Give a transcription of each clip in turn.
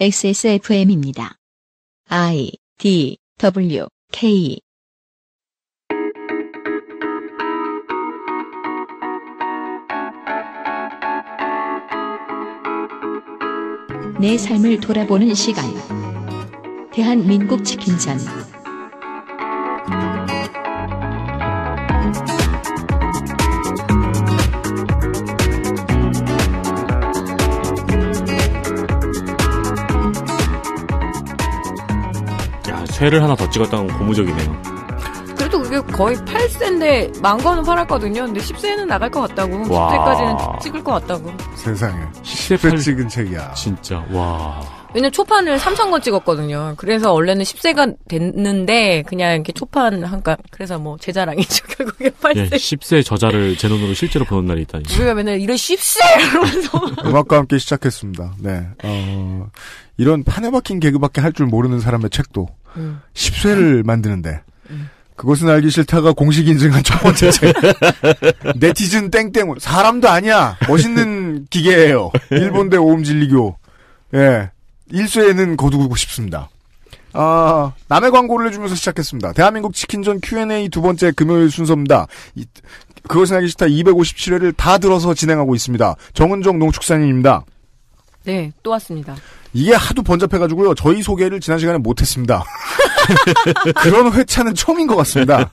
XSFM입니다. I D W K 내 삶을 돌아보는 시간 대한민국 치킨전 회를 하나 더 찍었다는 건 고무적이네요. 그래도 그게 거의 8세인데 만 거는 팔았거든요. 근데 10세는 나갈 것 같다고. 와. 10세까지는 찍을 것 같다고. 세상에. 10세 8... 찍은 책이야. 진짜 와. 왜냐면 초판을 3,000권 찍었거든요. 그래서 원래는 10세가 됐는데 그냥 이렇게 초판 한가 그래서 뭐제 자랑이죠. 결국에 8세. 예, 10세 저자를 제 눈으로 실제로 보는 날이 있다니. 우리가 맨날 이런 10세 이러면서 음악과 함께 시작했습니다. 네. 어, 이런 판에 박힌 개그밖에 할 줄 모르는 사람의 책도 음. 10쇄를 만드는데 음. 그것은 알기 싫다가 공식 인증한 첫 번째 책. 네티즌 땡땡 사람도 아니야. 멋있는 기계예요. 일본대 오음진리교. 예. 1쇄는 거두고 싶습니다. 아, 남의 광고를 해주면서 시작했습니다. 대한민국 치킨전 Q&A 두 번째 금요일 순서입니다. 이, 그것은 알기 싫다 257회를 다 들어서 진행하고 있습니다. 정은정 농축산인입니다. 네, 또 왔습니다. 이게 하도 번잡해가지고요. 저희 소개를 지난 시간에 못했습니다. 그런 회차는 처음인 것 같습니다.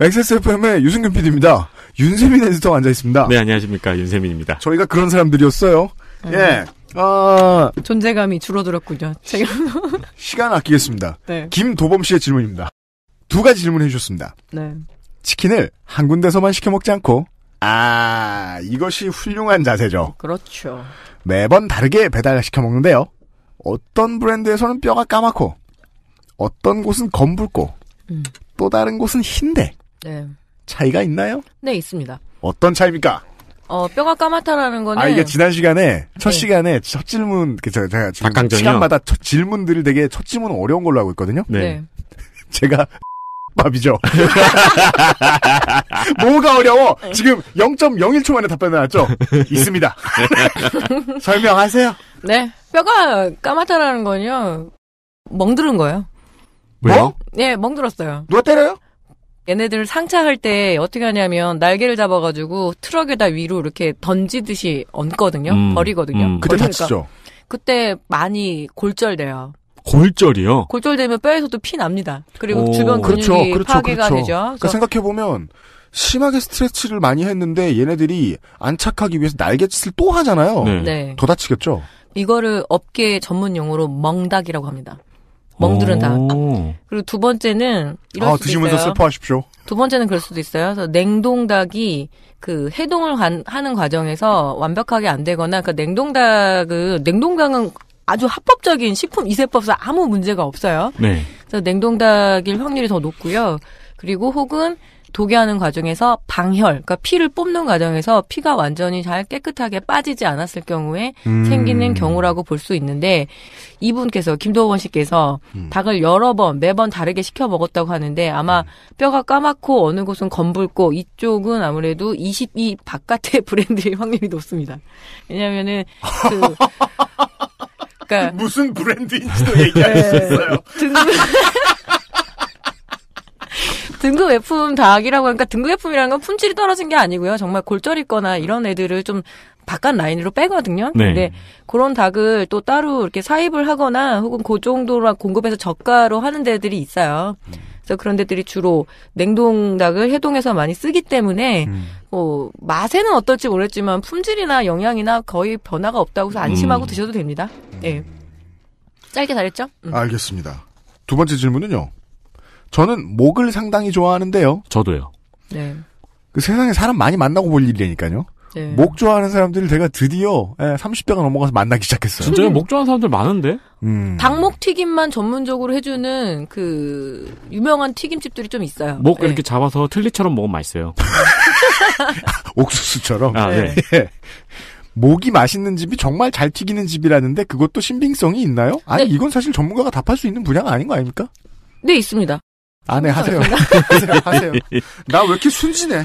XSFM의 유승균 PD입니다. 윤세민 에디터 앉아있습니다. 네, 안녕하십니까. 윤세민입니다. 저희가 그런 사람들이었어요. 음. 예. 아... 존재감이 줄어들었군요. 제가. 시간 아끼겠습니다. 네. 김도범 씨의 질문입니다. 두 가지 질문해 주셨습니다. 네. 치킨을 한 군데서만 시켜 먹지 않고 아, 이것이 훌륭한 자세죠. 그렇죠. 매번 다르게 배달시켜 먹는데요. 어떤 브랜드에서는 뼈가 까맣고, 어떤 곳은 검붉고, 음. 또 다른 곳은 흰데. 네. 차이가 있나요? 네, 있습니다. 어떤 차이입니까? 어, 뼈가 까맣다라는 거는. 아, 이게 지난 시간에, 첫 네. 시간에, 첫 질문, 제가, 그, 제가 지금 시간마다 첫 질문들을 되게 첫 질문은 어려운 걸로 하고 있거든요? 네. 네. 제가 밥이죠. 뭐가 어려워? 지금 0.01초 만에 답변 나왔죠? 있습니다. 설명하세요. 네. 뼈가 까맣다라는 건요, 멍들은 거예요. 왜요? 예, 네, 멍들었어요. 누가 때려요? 얘네들 상차할 때 어떻게 하냐면 날개를 잡아가지고 트럭에다 위로 이렇게 던지듯이 얹거든요. 음, 버리거든요. 음. 그때 다치죠. 그때 많이 골절돼요. 골절이요? 골절되면 뼈에서도 피 납니다. 그리고 오. 주변 근육이 그렇죠, 그렇죠, 파괴가 그렇죠. 되죠. 그러니까 생각해 보면 심하게 스트레치를 많이 했는데 얘네들이 안착하기 위해서 날갯짓을 또 하잖아요. 네. 네. 더 네. 다치겠죠. 이거를 업계 전문 용어로 멍닭이라고 합니다. 멍들은 다. 아, 그리고 두 번째는 이럴 아, 수도 드시면서 있어요. 슬퍼하십시오. 두 번째는 그럴 수도 있어요. 그래서 냉동닭이 그 해동을 간, 하는 과정에서 완벽하게 안 되거나 그 그러니까 냉동닭은 냉동닭은 아주 합법적인 식품 이세법상 아무 문제가 없어요. 네. 그래서 냉동닭일 확률이 더 높고요. 그리고 혹은 독개하는 과정에서 방혈, 그러니까 피를 뽑는 과정에서 피가 완전히 잘 깨끗하게 빠지지 않았을 경우에 음. 생기는 경우라고 볼 수 있는데 이분께서 김도원 씨께서 음. 닭을 여러 번 매번 다르게 시켜 먹었다고 하는데 아마 음. 뼈가 까맣고 어느 곳은 검붉고 이쪽은 아무래도 22 바깥의 브랜드일 확률이 높습니다. 왜냐면은 그 그러 그러니까 무슨 브랜드인지도 얘기 안 했어요. 등급 외품 닭이라고 하니까 등급 외품이라는 건 품질이 떨어진 게 아니고요. 정말 골절 이거나 이런 애들을 좀 바깥 라인으로 빼거든요. 네. 근데 그런 닭을 또 따로 이렇게 사입을 하거나 혹은 그 정도로 공급해서 저가로 하는 데들이 있어요. 그래서 그런 데들이 주로 냉동 닭을 해동해서 많이 쓰기 때문에 음. 뭐 맛에는 어떨지 모르겠지만 품질이나 영양이나 거의 변화가 없다고 해서 안심하고 음. 드셔도 됩니다. 예. 네. 짧게 잘했죠? 음. 알겠습니다. 두 번째 질문은요. 저는 목을 상당히 좋아하는데요. 저도요. 네. 그 세상에 사람 많이 만나고 볼 일이니까요. 네. 목 좋아하는 사람들을 제가 드디어 30대가 예, 넘어가서 만나기 시작했어요. 진짜요? 목 좋아하는 사람들 많은데? 음. 닭목 튀김만 전문적으로 해주는 그 유명한 튀김집들이 좀 있어요. 목 네. 이렇게 잡아서 틀리처럼 먹으면 맛있어요. 옥수수처럼. 아, 네. 예. 목이 맛있는 집이 정말 잘 튀기는 집이라는데 그것도 신빙성이 있나요? 아니 네. 이건 사실 전문가가 답할 수 있는 분야가 아닌 거 아닙니까? 네 있습니다. 아, 네, 하세요. 하세요, 나 왜 이렇게 순진해?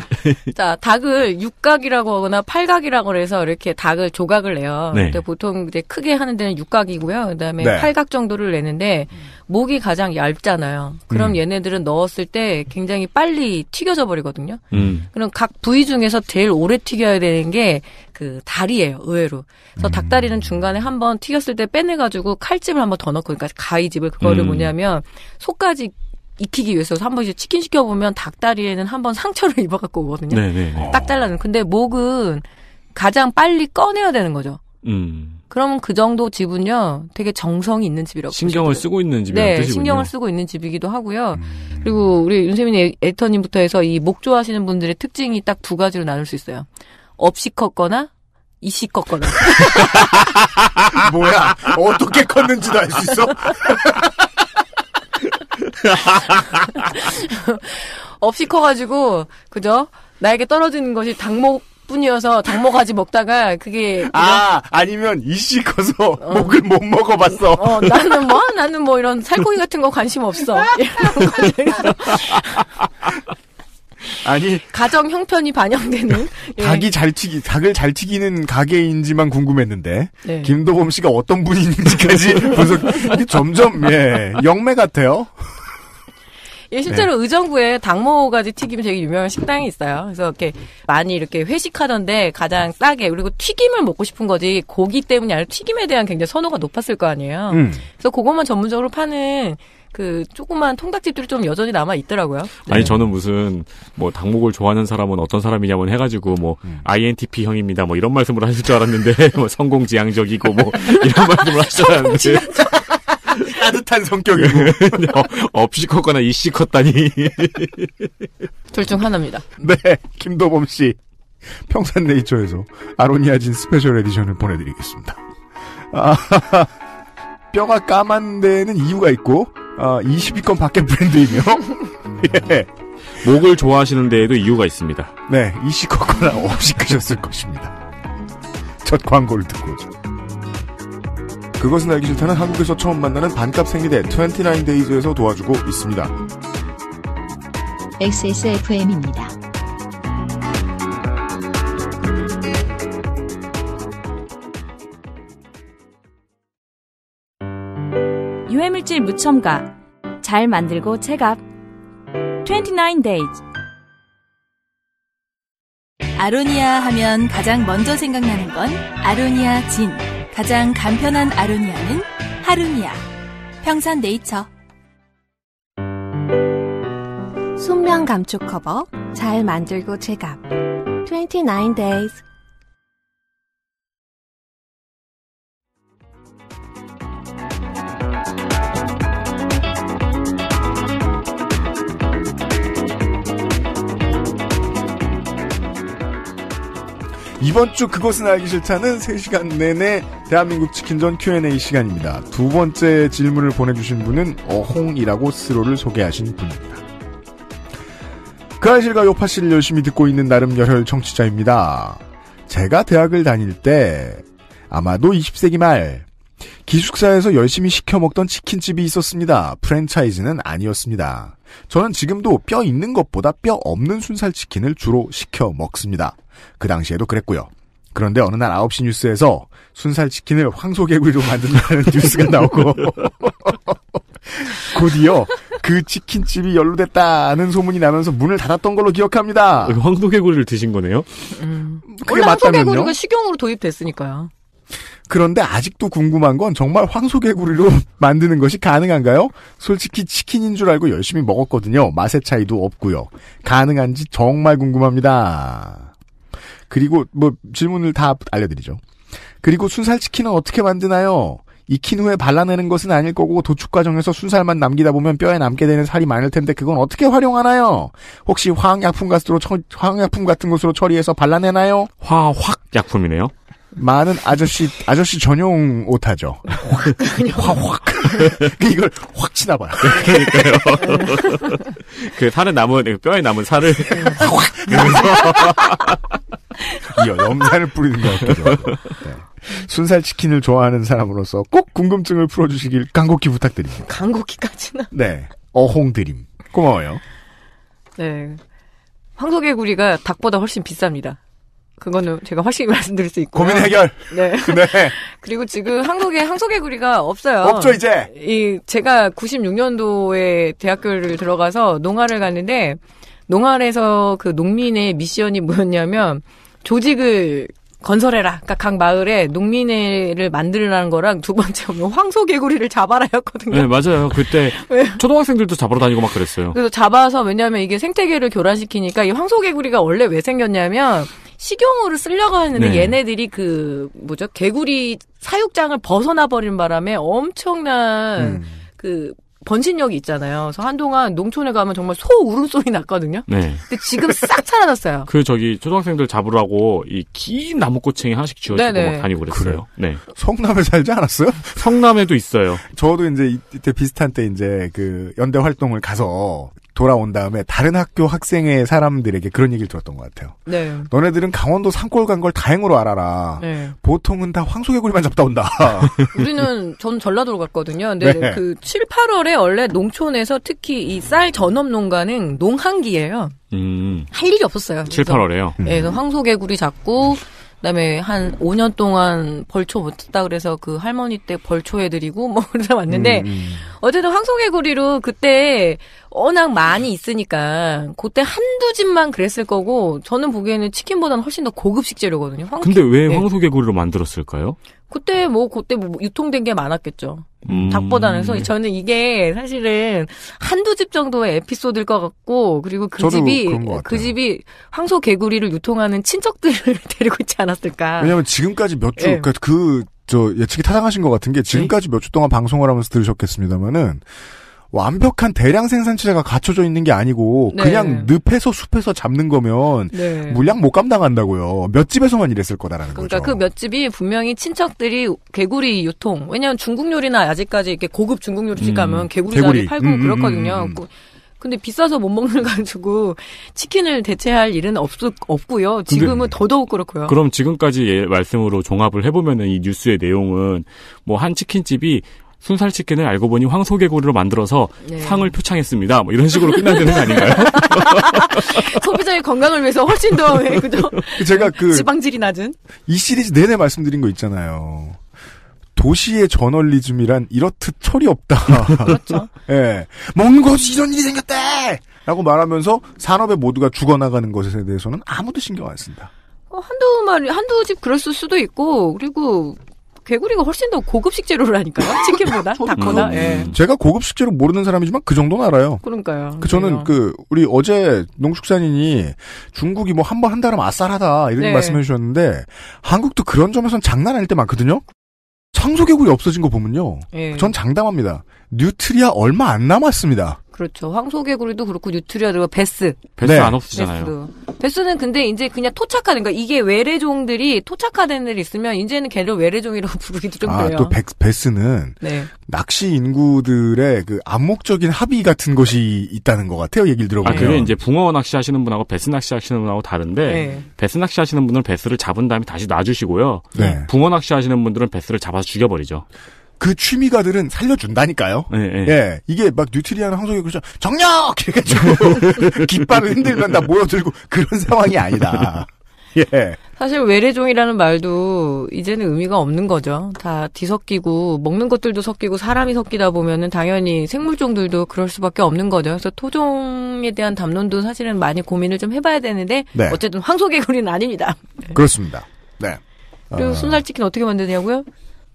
자, 닭을 육각이라고 하거나 팔각이라고 해서 이렇게 닭을 조각을 내요. 네. 근데 보통 이제 크게 하는 데는 육각이고요. 그 다음에 네. 팔각 정도를 내는데, 목이 가장 얇잖아요. 그럼 음. 얘네들은 넣었을 때 굉장히 빨리 튀겨져 버리거든요. 음. 그럼 각 부위 중에서 제일 오래 튀겨야 되는 게 그 다리예요. 의외로. 그래서 음. 닭다리는 중간에 한번 튀겼을 때 빼내가지고 칼집을 한번 더 넣고, 그러니까 가위집을 그거를 음. 뭐냐면 속까지 익히기 위해서 한 번씩 치킨 시켜 보면 닭다리에는 한 번 상처를 입어 갖고 오거든요. 네네. 네, 네. 딱 잘라는. 근데 목은 가장 빨리 꺼내야 되는 거죠. 음. 그러면 그 정도 집은요, 되게 정성이 있는 집이라고. 신경을 보시죠. 쓰고 있는 집이라고. 네, 뜻이군요. 신경을 쓰고 있는 집이기도 하고요. 음. 그리고 우리 윤세민 에터님부터 해서 이 목 좋아하시는 분들의 특징이 딱 두 가지로 나눌 수 있어요. 없이 컸거나 이씨 컸거나. 뭐야? 어떻게 컸는지도 알 수 있어? 없이 커가지고 그죠? 나에게 떨어지는 것이 당목 뿐이어서 당모 가지 먹다가 그게 아 아니면 이씨 커서 어. 목을 못 먹어봤어. 어, 나는 뭐 나는 뭐 이런 살코기 같은 거 관심 없어. 아니 가정 형편이 반영되는 예. 닭이 예. 잘 튀기 닭을 잘 튀기는 가게인지만 궁금했는데 네. 김도범 씨가 어떤 분인지까지 분석 점점 예 영매 같아요. 예, 실제로 네. 의정부에 당모가지 튀김 되게 유명한 식당이 있어요. 그래서 이렇게 많이 이렇게 회식하던데 가장 싸게 그리고 튀김을 먹고 싶은 거지 고기 때문이 아니라 튀김에 대한 굉장히 선호가 높았을 거 아니에요. 음. 그래서 그것만 전문적으로 파는 그 조그만 통닭집들이 좀 여전히 남아 있더라고요. 네. 아니 저는 무슨 뭐 닭목을 좋아하는 사람은 어떤 사람이냐면 해가지고 뭐 음. INTP 형입니다 뭐 이런 말씀을 하실 줄 알았는데 뭐 성공지향적이고 뭐 이런 말씀을 하실 줄 알았는데. 따뜻한 성격이고 업시 어, 컸거나 이씨 컸다니 둘 중 하나입니다. 네, 김도범 씨 평산네이처에서 아로니아진 스페셜 에디션을 보내드리겠습니다. 아, 뼈가 까만 데는 이유가 있고 아, 20위권 밖의 브랜드이며 예. 목을 좋아하시는 데에도 이유가 있습니다. 네, 이씨 컸거나 없이 크셨을 것입니다. 첫 광고를 듣고 오죠. 그것은 알기 싫다는 한국에서 처음 만나는 반값 생리대 29데이즈에서 도와주고 있습니다. XSFM입니다. 유해물질 무첨가 잘 만들고 체갑 29days 아로니아 하면 가장 먼저 생각나는 건 아로니아 진 가장 간편한 아로니아는 하루니아. 평산 네이처. 순면 감촉 커버 잘 만들고 제갑. 29 days 이번 주 그것은 알기 싫다는 3시간 내내 대한민국 치킨전 Q&A 시간입니다. 두 번째 질문을 보내주신 분은 어홍이라고 스로를 소개하신 분입니다. 그 아실과 요파 씨를 열심히 듣고 있는 나름 열혈 청취자입니다. 제가 대학을 다닐 때 아마도 20세기 말 기숙사에서 열심히 시켜 먹던 치킨집이 있었습니다. 프랜차이즈는 아니었습니다. 저는 지금도 뼈 있는 것보다 뼈 없는 순살 치킨을 주로 시켜 먹습니다. 그 당시에도 그랬고요. 그런데 어느 날 9시 뉴스에서 순살 치킨을 황소개구리로 만든다는 뉴스가 나오고 곧이어 그 치킨집이 연루됐다는 소문이 나면서 문을 닫았던 걸로 기억합니다. 황소개구리를 드신 거네요? 음, 그게 맞다면요? 황소개구리가 식용으로 도입됐으니까요. 그런데 아직도 궁금한 건 정말 황소개구리로 만드는 것이 가능한가요? 솔직히 치킨인 줄 알고 열심히 먹었거든요. 맛의 차이도 없고요. 가능한지 정말 궁금합니다. 그리고 뭐 질문을 다 알려드리죠. 그리고 순살치킨은 어떻게 만드나요? 익힌 후에 발라내는 것은 아닐 거고 도축 과정에서 순살만 남기다 보면 뼈에 남게 되는 살이 많을 텐데 그건 어떻게 활용하나요? 혹시 화학약품 같 화학약품 같은 것으로 처리해서 발라내나요? 화학 약품이네요. 많은 아저씨 아저씨 전용 옷하죠. 확확 이걸 확 치나봐요. 그러니까요. 그 살에 남은 그 뼈에 남은 살을 확 그래서 염산을 뿌리는 것 같아요. 네. 순살 치킨을 좋아하는 사람으로서 꼭 궁금증을 풀어주시길 간곡히 부탁드립니다. 간곡히까지는 네 어홍드림 고마워요. 네 황소개구리가 닭보다 훨씬 비쌉니다. 그거는 제가 확실히 말씀드릴 수 있고. 고민 해결. 네. 네. 그리고 지금 한국에 항소개구리가 없어요. 없죠, 이제. 이, 제가 96년도에 대학교를 들어가서 농아를 갔는데, 농아에서 그 농민의 미션이 뭐였냐면, 조직을 건설해라. 그니까각 마을에 농민회를 만들라는 거랑 두 번째 뭐 황소 개구리를 잡아라였거든요. 네, 맞아요. 그때 네. 초등학생들도 잡으러 다니고 막 그랬어요. 그래서 잡아서 왜냐하면 이게 생태계를 교란시키니까 이 황소 개구리가 원래 왜 생겼냐면 식용으로 쓰려고 하는데 네. 얘네들이 그 뭐죠 개구리 사육장을 벗어나 버린 바람에 엄청난 음. 그 번식력이 있잖아요. 그래서 한동안 농촌에 가면 정말 소 울음소리 났거든요. 네. 근데 지금 싹 사라졌어요. 그 저기 초등학생들 잡으라고 이 긴 나무꼬챙이 하나씩 쥐어주고 네, 네. 막 다니고 그랬어요. 그래요? 네. 성남에 살지 않았어요? 성남에도 있어요. 저도 이제 이때 비슷한 때 이제 그 연대 활동을 가서 돌아온 다음에 다른 학교 학생의 사람들에게 그런 얘기를 들었던 것 같아요. 네. 너네들은 강원도 산골 간 걸 다행으로 알아라. 네. 보통은 다 황소개구리만 잡다 온다. 우리는 전 전라도로 갔거든요. 근데 네. 그 7, 8월에 원래 농촌에서 특히 이 쌀 전업 농가는 농한기예요. 음. 할 일이 없었어요. 7, 8월에요. 네, 음. 황소개구리 잡고 그다음에 한 5년 동안 벌초 못했다 그래서 그 할머니 때 벌초해드리고 뭐 그러다 왔는데 음, 음. 어쨌든 황송개구리로 그때 워낙 많이 있으니까 그때 한두 집만 그랬을 거고 저는 보기에는 치킨보다는 훨씬 더 고급 식재료거든요. 황... 근데 왜 네. 황소개구리로 만들었을까요? 그때 뭐 그때 뭐, 뭐 유통된 게 많았겠죠. 음. 닭보다는서 그래 저는 이게 사실은 한두 집 정도의 에피소드일 것 같고 그리고 그 집이 그 집이 황소 개구리를 유통하는 친척들을 데리고 있지 않았을까. 왜냐면 지금까지 몇주 예. 그저 그러니까 그, 네. 예측이 타당하신 것 같은 게 지금까지 네. 예. 몇주 동안 방송을 하면서 들으셨겠습니다만은 완벽한 대량 생산체제가 갖춰져 있는 게 아니고 네. 그냥 늪에서 숲에서 잡는 거면 네. 물량 못 감당한다고요. 몇 집에서만 이랬을 거다라는 그러니까 거죠. 그러니까 그 몇 집이 분명히 친척들이 개구리 유통. 왜냐하면 중국 요리나 아직까지 이렇게 고급 중국 요리집 음, 가면 음, 개구리, 개구리 팔고 음, 음 그렇거든요. 음, 음. 그, 근데 비싸서 못 먹는 가지고 치킨을 대체할 일은 없, 없고요. 지금은 더더욱 그렇고요. 그럼 지금까지 예, 말씀으로 종합을 해보면이 뉴스의 내용은 뭐 한 치킨집이 순살치킨을 알고 보니 황소개구리로 만들어서 네. 상을 표창했습니다. 뭐 이런 식으로 끝나야 되는 거 아닌가요? 소비자의 건강을 위해서 훨씬 더 네, 그죠? 그 제가 그 지방질이 낮은 이 시리즈 내내 말씀드린 거 있잖아요. 도시의 저널리즘이란 이렇듯 철이 없다. 그렇죠. 예. 네. 먹는 곳 이런 일이 생겼대! 라고 말하면서 산업의 모두가 죽어나가는 것에 대해서는 아무도 신경 안 쓴다. 어, 한두 말, 한두 집 그랬을 수도 있고, 그리고 개구리가 훨씬 더 고급 식재료라니까요. 치킨보다, 닭보다. 예. 제가 고급 식재료 모르는 사람이지만 그 정도는 알아요. 그러니까요. 그 저는 그요그 우리 어제 농축산인이 중국이 뭐 한 번 한다면 아싸하다 이런 네. 말씀해 주셨는데 한국도 그런 점에서는 장난 아닐 때 많거든요. 청소개구리 없어진 거 보면요. 예. 전 장담합니다. 뉴트리아 얼마 안 남았습니다. 그렇죠. 황소개구리도 그렇고 뉴트리아도 뭐 베스. 베스 네. 안 없으잖아요. 베스 베스는 근데 이제 그냥 토착화된 거 이게 외래종들이 토착화된 일이 있으면 이제는 걔를 외래종이라고 부르기도 좀 아, 그래요. 또 베, 스는 네. 낚시 인구들의 그 암묵적인 합의 같은 것이 있다는 것 같아요. 얘기를 들어보면. 아, 그게 이제 붕어 낚시 하시는 분하고 베스 낚시 하시는 분하고 다른데 네. 베스 낚시 하시는 분은 베스를 잡은 다음에 다시 놔주시고요. 네. 붕어 낚시 하시는 분들은 베스를 잡아서 죽여버리죠. 그 취미가들은 살려준다니까요. 네, 네. 예, 이게 막 뉴트리아나 황소개구렇죠 정력 이래가지 깃발을 흔들면 다 모여들고 그런 상황이 아니다. 예. 사실 외래종이라는 말도 이제는 의미가 없는 거죠. 다 뒤섞이고 먹는 것들도 섞이고 사람이 섞이다 보면은 당연히 생물종들도 그럴 수밖에 없는 거죠. 그래서 토종에 대한 담론도 사실은 많이 고민을 좀 해봐야 되는데 네. 어쨌든 황소개구리는 아닙니다. 그렇습니다. 네. 그리고 아. 순살치킨 어떻게 만드냐고요?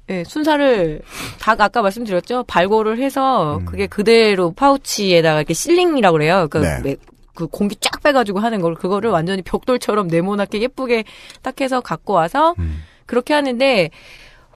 네, 예, 순사를 다 아까 말씀드렸죠 발골을 해서 음. 그게 그대로 파우치에다가 이렇게 실링이라고 그래요. 그러니그 네. 그 공기 쫙 빼가지고 하는 걸 그거를 완전히 벽돌처럼 네모나게 예쁘게 딱 해서 갖고 와서 음. 그렇게 하는데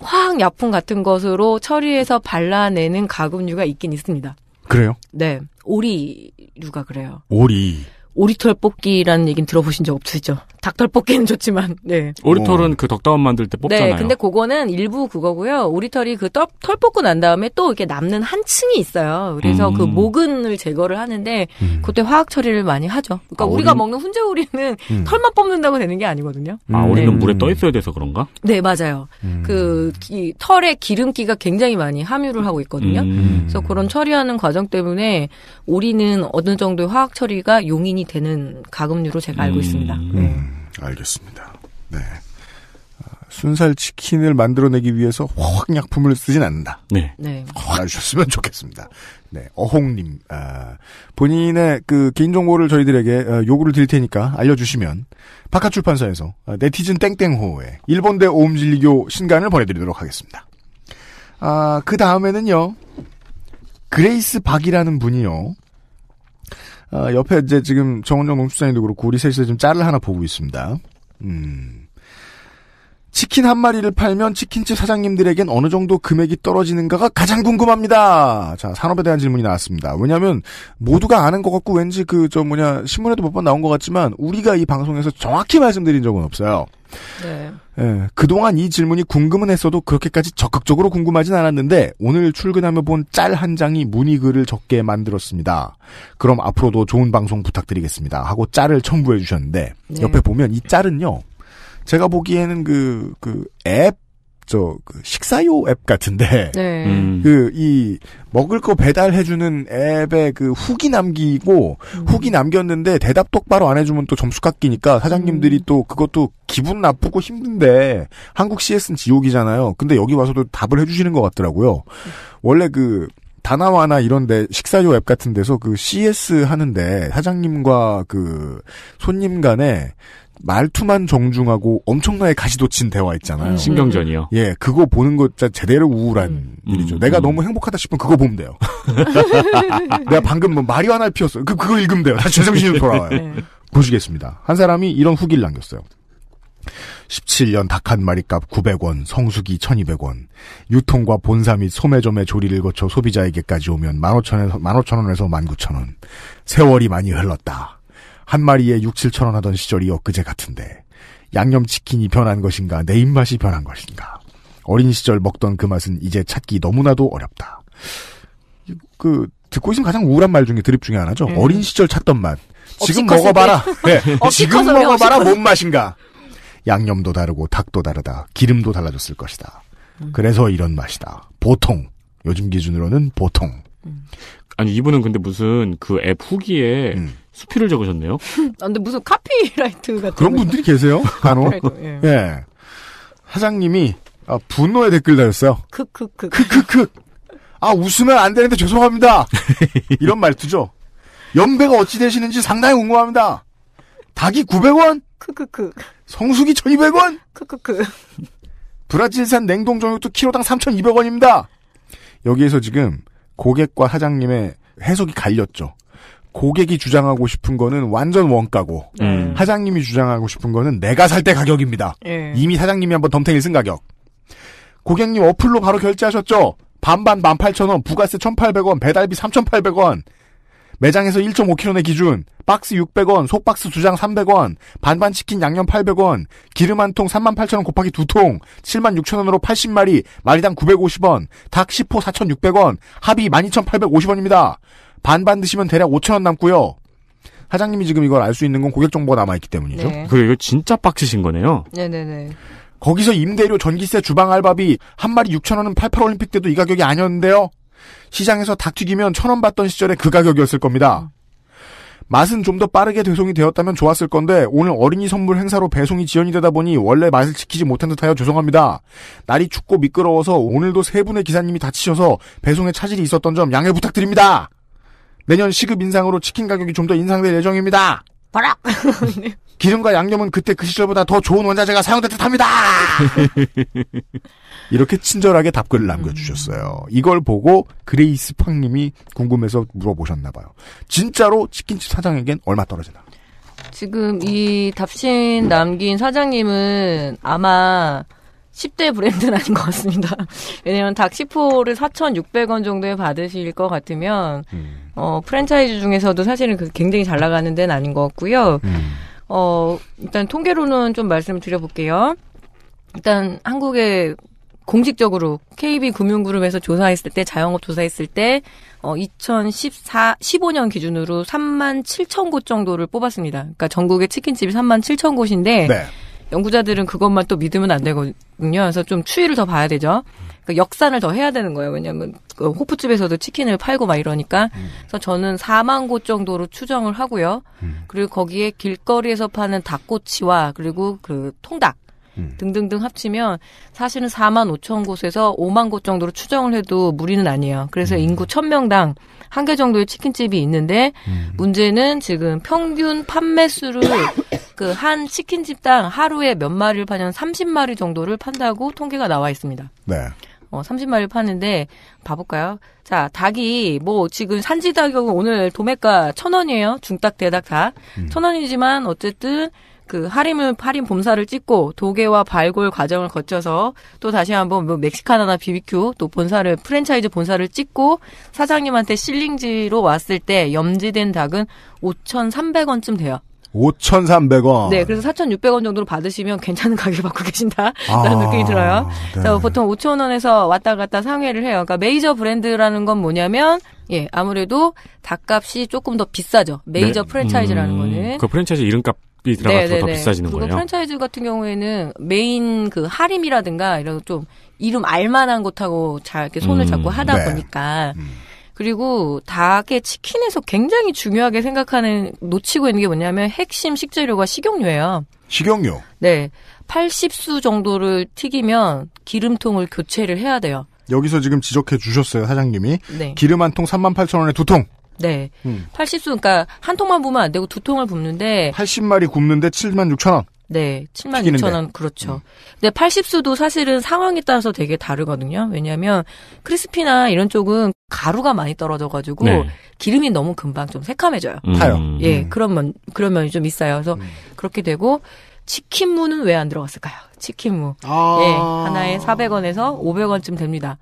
화학 약품 같은 것으로 처리해서 발라내는 가금류가 있긴 있습니다. 그래요? 네, 오리류가 그래요. 오리. 오리털 뽑기라는 얘기는 들어보신 적 없으시죠? 닭털 뽑기는 좋지만, 네. 오리털은 오. 어. 그 덕다운 만들 때 뽑잖아요. 네, 근데 그거는 일부 그거고요. 오리털이 그 털, 털 뽑고 난 다음에 또 이렇게 남는 한 층이 있어요. 그래서 그 음. 그 모근을 제거를 하는데, 음. 그때 화학 처리를 많이 하죠. 그러니까 아, 우리가 오리... 먹는 훈제 오리는 음. 털만 뽑는다고 되는 게 아니거든요. 아, 오리는 음. 네. 물에 음. 떠 있어야 돼서 그런가? 네, 맞아요. 음. 그, 기, 털에 기름기가 굉장히 많이 함유를 하고 있거든요. 그래서 그런 처리하는 과정 때문에 오리는 어느 정도 화학 처리가 용인이 되는 가금류로 제가 알고 있습니다. 음, 네. 음, 알겠습니다. 네. 아, 순살 치킨을 만들어내기 위해서 화학약품을 쓰진 않는다. 네. 네. 알아주셨으면 좋겠습니다. 네. 어홍님, 아, 본인의 그 개인정보를 저희들에게 어, 요구를 드릴 테니까 알려주시면 바깥출판사에서 아, 네티즌 땡땡호의 일본대 오음진리교 신간을 보내드리도록 하겠습니다. 아, 그 다음에는요. 그레이스 박이라는 분이요. 아, 옆에 이제 지금 정원정 농축산님도 그렇고 우리 셋이서 지금 짤을 하나 보고 있습니다. 음. 치킨 한 마리를 팔면 치킨집 사장님들에겐 어느 정도 금액이 떨어지는가가 가장 궁금합니다. 자, 산업에 대한 질문이 나왔습니다. 왜냐면, 모두가 아는 것 같고, 왠지 그, 저 뭐냐, 신문에도 몇 번 나온 것 같지만, 우리가 이 방송에서 정확히 말씀드린 적은 없어요. 네. 예, 그동안 이 질문이 궁금은 했어도 그렇게까지 적극적으로 궁금하진 않았는데 오늘 출근하며 본 짤 한 장이 문의글을 적게 만들었습니다. 그럼 앞으로도 좋은 방송 부탁드리겠습니다. 하고 짤을 첨부해 주셨는데 네. 옆에 보면 이 짤은요. 제가 보기에는 그, 그앱 저 그 식사요 앱 같은데 네. 음. 그 그이 먹을 거 배달해주는 앱에 그 후기 남기고 음. 후기 남겼는데 대답 똑바로 안 해주면 또 점수 깎이니까 사장님들이 음. 또 그것도 기분 나쁘고 힘든데 한국 CS는 지옥이잖아요. 근데 여기 와서도 답을 해주시는 것 같더라고요. 원래 그 다나와나 이런데 식사요 앱 같은 데서 그 CS 하는데 사장님과 그 손님 간에 말투만 정중하고 엄청나게 가시도친 대화 있잖아요. 음. 신경전이요. 예, 그거 보는 것 진짜 제대로 우울한 음. 일이죠. 음. 내가 음. 너무 행복하다 싶으면 그거 보면 돼요. 내가 방금 뭐 마리화나 피웠어. 그 그거 읽으면 돼요. 다시 제정신으 돌아와요. 네. 보시겠습니다. 한 사람이 이런 후기를 남겼어요. 17년 닭 한 마리 값 900원, 성수기 1200원. 유통과 본사 및 소매점의 조리를 거쳐 소비자에게까지 오면 15,000원에서 19,000원. 세월이 많이 흘렀다. 한 마리에 6, 7천 원 하던 시절이 엊그제 같은데 양념치킨이 변한 것인가 내 입맛이 변한 것인가 어린 시절 먹던 그 맛은 이제 찾기 너무나도 어렵다. 그 듣고 있으면 가장 우울한 말 중에 드립 중에 하나죠. 음. 어린 시절 찾던 맛. 지금 먹어봐라. 네. 지금 먹어봐라 뭔 맛인가. 양념도 다르고 닭도 다르다. 기름도 달라졌을 것이다. 음. 그래서 이런 맛이다. 보통. 요즘 기준으로는 보통. 음. 아니 이분은 근데 무슨 그 앱 후기에 음. 수필을 적으셨네요. 아, 근데 무슨 카피라이트 같은 그런 분들이 계세요. 간혹. 예. 예. 사장님이 아, 분노의 댓글 달았어요. 크크크. 크크크. 아 웃으면 안 되는데 죄송합니다. 이런 말투죠. 연배가 어찌 되시는지 상당히 궁금합니다. 닭이 900원? 크크크. 성수기 1200원? 크크크. 브라질산 냉동 정육도 키로당 3,200원입니다. 여기에서 지금 고객과 사장님의 해석이 갈렸죠. 고객이 주장하고 싶은 거는 완전 원가고 음. 사장님이 주장하고 싶은 거는 내가 살 때 가격입니다. 예. 이미 사장님이 한번 덤탱이 쓴 가격. 고객님 어플로 바로 결제하셨죠? 반반 18,000원, 부가세 1,800원, 배달비 3,800원. 매장에서 1.5kg 내 기준, 박스 600원, 속박스 2장 300원, 반반 치킨 양념 800원, 기름 한 통 38,000원 곱하기 2통, 76,000원으로 80마리, 마리당 950원, 닭 10호 4,600원, 합이 12,850원입니다. 반반 드시면 대략 5천원 남고요. 사장님이 지금 이걸 알 수 있는 건 고객 정보가 남아있기 때문이죠. 네. 그래, 이거 진짜 빡치신 거네요. 네네네. 거기서 임대료, 전기세, 주방 알바비 한 마리 6천원은 88올림픽 때도 이 가격이 아니었는데요. 시장에서 닭 튀기면 천원 받던 시절에 그 가격이었을 겁니다. 음. 맛은 좀 더 빠르게 배송이 되었다면 좋았을 건데 오늘 어린이 선물 행사로 배송이 지연이 되다 보니 원래 맛을 지키지 못한 듯하여 죄송합니다. 날이 춥고 미끄러워서 오늘도 세 분의 기사님이 다치셔서 배송에 차질이 있었던 점 양해 부탁드립니다. 내년 시급 인상으로 치킨 가격이 좀 더 인상될 예정입니다. 버락! 기름과 양념은 그때 그 시절보다 더 좋은 원자재가 사용될 듯 합니다! 이렇게 친절하게 답글을 남겨주셨어요. 이걸 보고 그레이스 팡님이 궁금해서 물어보셨나봐요. 진짜로 치킨집 사장에겐 얼마 떨어지나? 지금 이 답신 남긴 사장님은 아마 10대 브랜드는 아닌 것 같습니다. 왜냐면 닭 10호를 4,600원 정도에 받으실 것 같으면, 음. 어, 프랜차이즈 중에서도 사실은 그 굉장히 잘 나가는 데는 아닌 것 같고요. 음. 어, 일단 통계로는 좀 말씀을 드려볼게요. 일단 한국에 공식적으로 KB 금융그룹에서 조사했을 때, 자영업 조사했을 때, 어, 2014, 15년 기준으로 3만 7천 곳 정도를 뽑았습니다. 그러니까 전국의 치킨집이 3만 7천 곳인데, 네. 연구자들은 그것만 또 믿으면 안 되거든요. 그래서 좀 추이를 더 봐야 되죠. 그러니까 역산을 더 해야 되는 거예요. 왜냐하면 그 호프집에서도 치킨을 팔고 막 이러니까. 음. 그래서 저는 4만 곳 정도로 추정을 하고요. 음. 그리고 거기에 길거리에서 파는 닭꼬치와 그리고 그 통닭. 음. 등등등 합치면 사실은 4만 5천 곳에서 5만 곳 정도로 추정을 해도 무리는 아니에요. 그래서 음. 인구 1000명당 한 개 정도의 치킨집이 있는데 음. 문제는 지금 평균 판매수를 그 한 치킨집당 하루에 몇 마리를 파냐면 30마리 정도를 판다고 통계가 나와 있습니다. 네. 어, 30마리를 파는데 봐볼까요? 자, 닭이 뭐 지금 산지 닭은 오늘 도매가 천 원이에요. 중닭 대닭 다. 음. 천 원이지만 어쨌든 그 하림을 하림 봄사를 찍고 도계와 발골 과정을 거쳐서 또 다시 한번 뭐 멕시카나나 BBQ 또 본사를 프랜차이즈 본사를 찍고 사장님한테 실링지로 왔을 때 염지된 닭은 5,300원쯤 돼요. 5,300원. 네, 그래서 4,600원 정도로 받으시면 괜찮은 가격 받고 계신다라는 아, 느낌이 들어요. 네. 보통 5,000원에서 왔다 갔다 상회를 해요. 그러니까 메이저 브랜드라는 건 뭐냐면 예, 아무래도 닭값이 조금 더 비싸죠. 메이저 네? 프랜차이즈라는 음, 거는. 그 프랜차이즈 이름값 값이 들어가서 네네네. 더 비싸지는 고 거예요. 프랜차이즈 같은 경우에는 메인 그 할인이라든가 이런 좀 이름 알만한 곳하고 잘 이렇게 손을 음. 잡고 하다 네. 보니까 음. 그리고 닭의 치킨에서 굉장히 중요하게 생각하는 놓치고 있는 게 뭐냐면 핵심 식재료가 식용유예요. 식용유. 네. 80수 정도를 튀기면 기름통을 교체를 해야 돼요. 여기서 지금 지적해 주셨어요, 사장님이. 네. 기름 한 통 38,000원에 두 통. 네. 음. 80수, 그러니까 한 통만 부으면 안 되고 두 통을 붓는데. 80마리 굽는데 7만 6천 원. 네, 7만 6천 원 그렇죠. 음. 근데 80수도 사실은 상황에 따라서 되게 다르거든요. 왜냐하면 크리스피나 이런 쪽은 가루가 많이 떨어져가지고 네. 기름이 너무 금방 좀 새카매져요. 음. 타요. 예, 음. 예, 그런 면 그런 면이 좀 있어요. 그래서 음. 그렇게 되고 치킨무는 왜 안 들어갔을까요? 치킨무. 아~ 예, 하나에 400원에서 500원쯤 됩니다.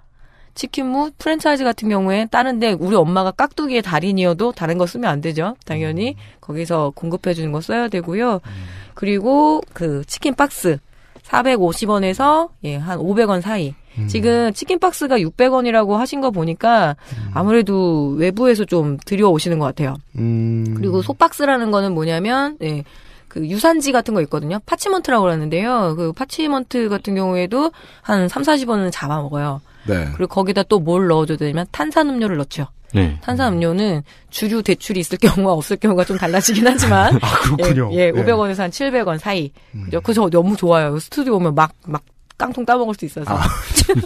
치킨무 프랜차이즈 같은 경우에 다른데 우리 엄마가 깍두기의 달인이어도 다른 거 쓰면 안 되죠. 당연히 음. 거기서 공급해 주는 거 써야 되고요. 음. 그리고 그 치킨 박스 450원에서 예, 한 500원 사이. 음. 지금 치킨 박스가 600원이라고 하신 거 보니까 음. 아무래도 외부에서 좀 들여오시는 것 같아요. 음. 그리고 속박스라는 거는 뭐냐면 예. 그 유산지 같은 거 있거든요. 파치먼트라고 그러는데요. 그 파치먼트 같은 경우에도 한 3, 40원은 잡아먹어요. 네. 그리고 거기다 또 뭘 넣어줘야 되냐면 탄산음료를 넣죠. 네. 탄산음료는 음. 주류 대출이 있을 경우와 없을 경우가 좀 달라지긴 하지만 아 그렇군요. 예, 예 500원에서 한 700원 사이. 음. 그죠? 그저 너무 좋아요. 스튜디오 오면 막 막 깡통 따먹을 수 있어서. 아,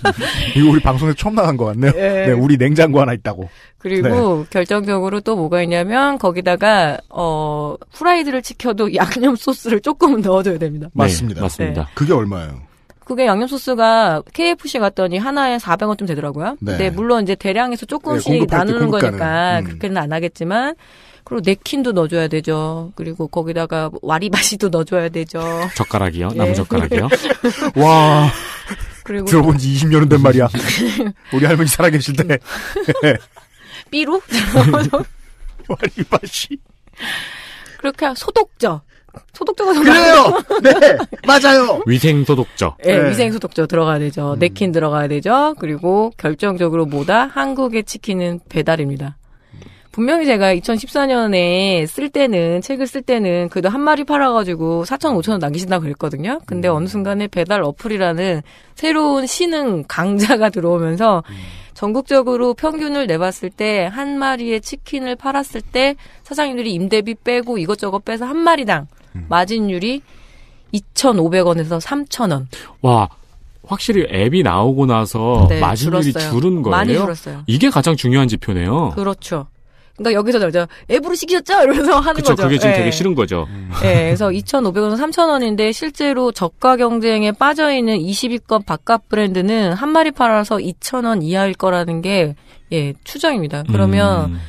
이거 우리 방송에서 처음 나간 것 같네요. 네. 네 우리 냉장고 하나 있다고. 그리고 네. 결정적으로 또 뭐가 있냐면 거기다가 어 후라이드를 지켜도 양념 소스를 조금은 넣어줘야 됩니다. 맞습니다. 네, 맞습니다. 네. 그게 얼마예요? 그게 양념소스가 KFC 갔더니 하나에 400원쯤 되더라고요. 네. 근데 물론 이제 대량에서 조금씩 네, 나누는 거니까 음. 그렇게는 안 하겠지만 그리고 네킨도 넣어줘야 되죠. 그리고 거기다가 와리바시도 넣어줘야 되죠. 젓가락이요? 네. 나무 젓가락이요? 와. 그리고 들어본 지 20년은 된 말이야. 우리 할머니 살아계실 때. 삐루? 와리바시. 그렇게 소독죠. 소독제가 들어가요. 네, 맞아요. 위생 소독제. 예, 네, 네. 위생 소독제 들어가야 되죠. 음. 네킨 들어가야 되죠. 그리고 결정적으로 뭐다? 한국의 치킨은 배달입니다. 분명히 제가 2014년에 쓸 때는 책을 쓸 때는 그래도 한 마리 팔아가지고 4천 5천 원 남기신다고 그랬거든요. 근데 음. 어느 순간에 배달 어플이라는 새로운 신흥 강자가 들어오면서 음. 전국적으로 평균을 내봤을 때 한 마리의 치킨을 팔았을 때 사장님들이 임대비 빼고 이것저것 빼서 한 마리당 음. 마진율이 2,500원에서 3,000원. 와, 확실히 앱이 나오고 나서 네, 마진율이 줄은 거예요. 많이 줄었어요. 이게 가장 중요한 지표네요. 그렇죠. 그러니까 여기서 저저 앱으로 시키셨죠? 이러면서 하는 그쵸, 거죠. 그게 지금 예. 되게 싫은 거죠. 음. 예, 그래서 2,500원에서 3,000원인데 실제로 저가 경쟁에 빠져 있는 20위권 바깥 브랜드는 한 마리 팔아서 2,000원 이하일 거라는 게 예, 추정입니다. 그러면 음.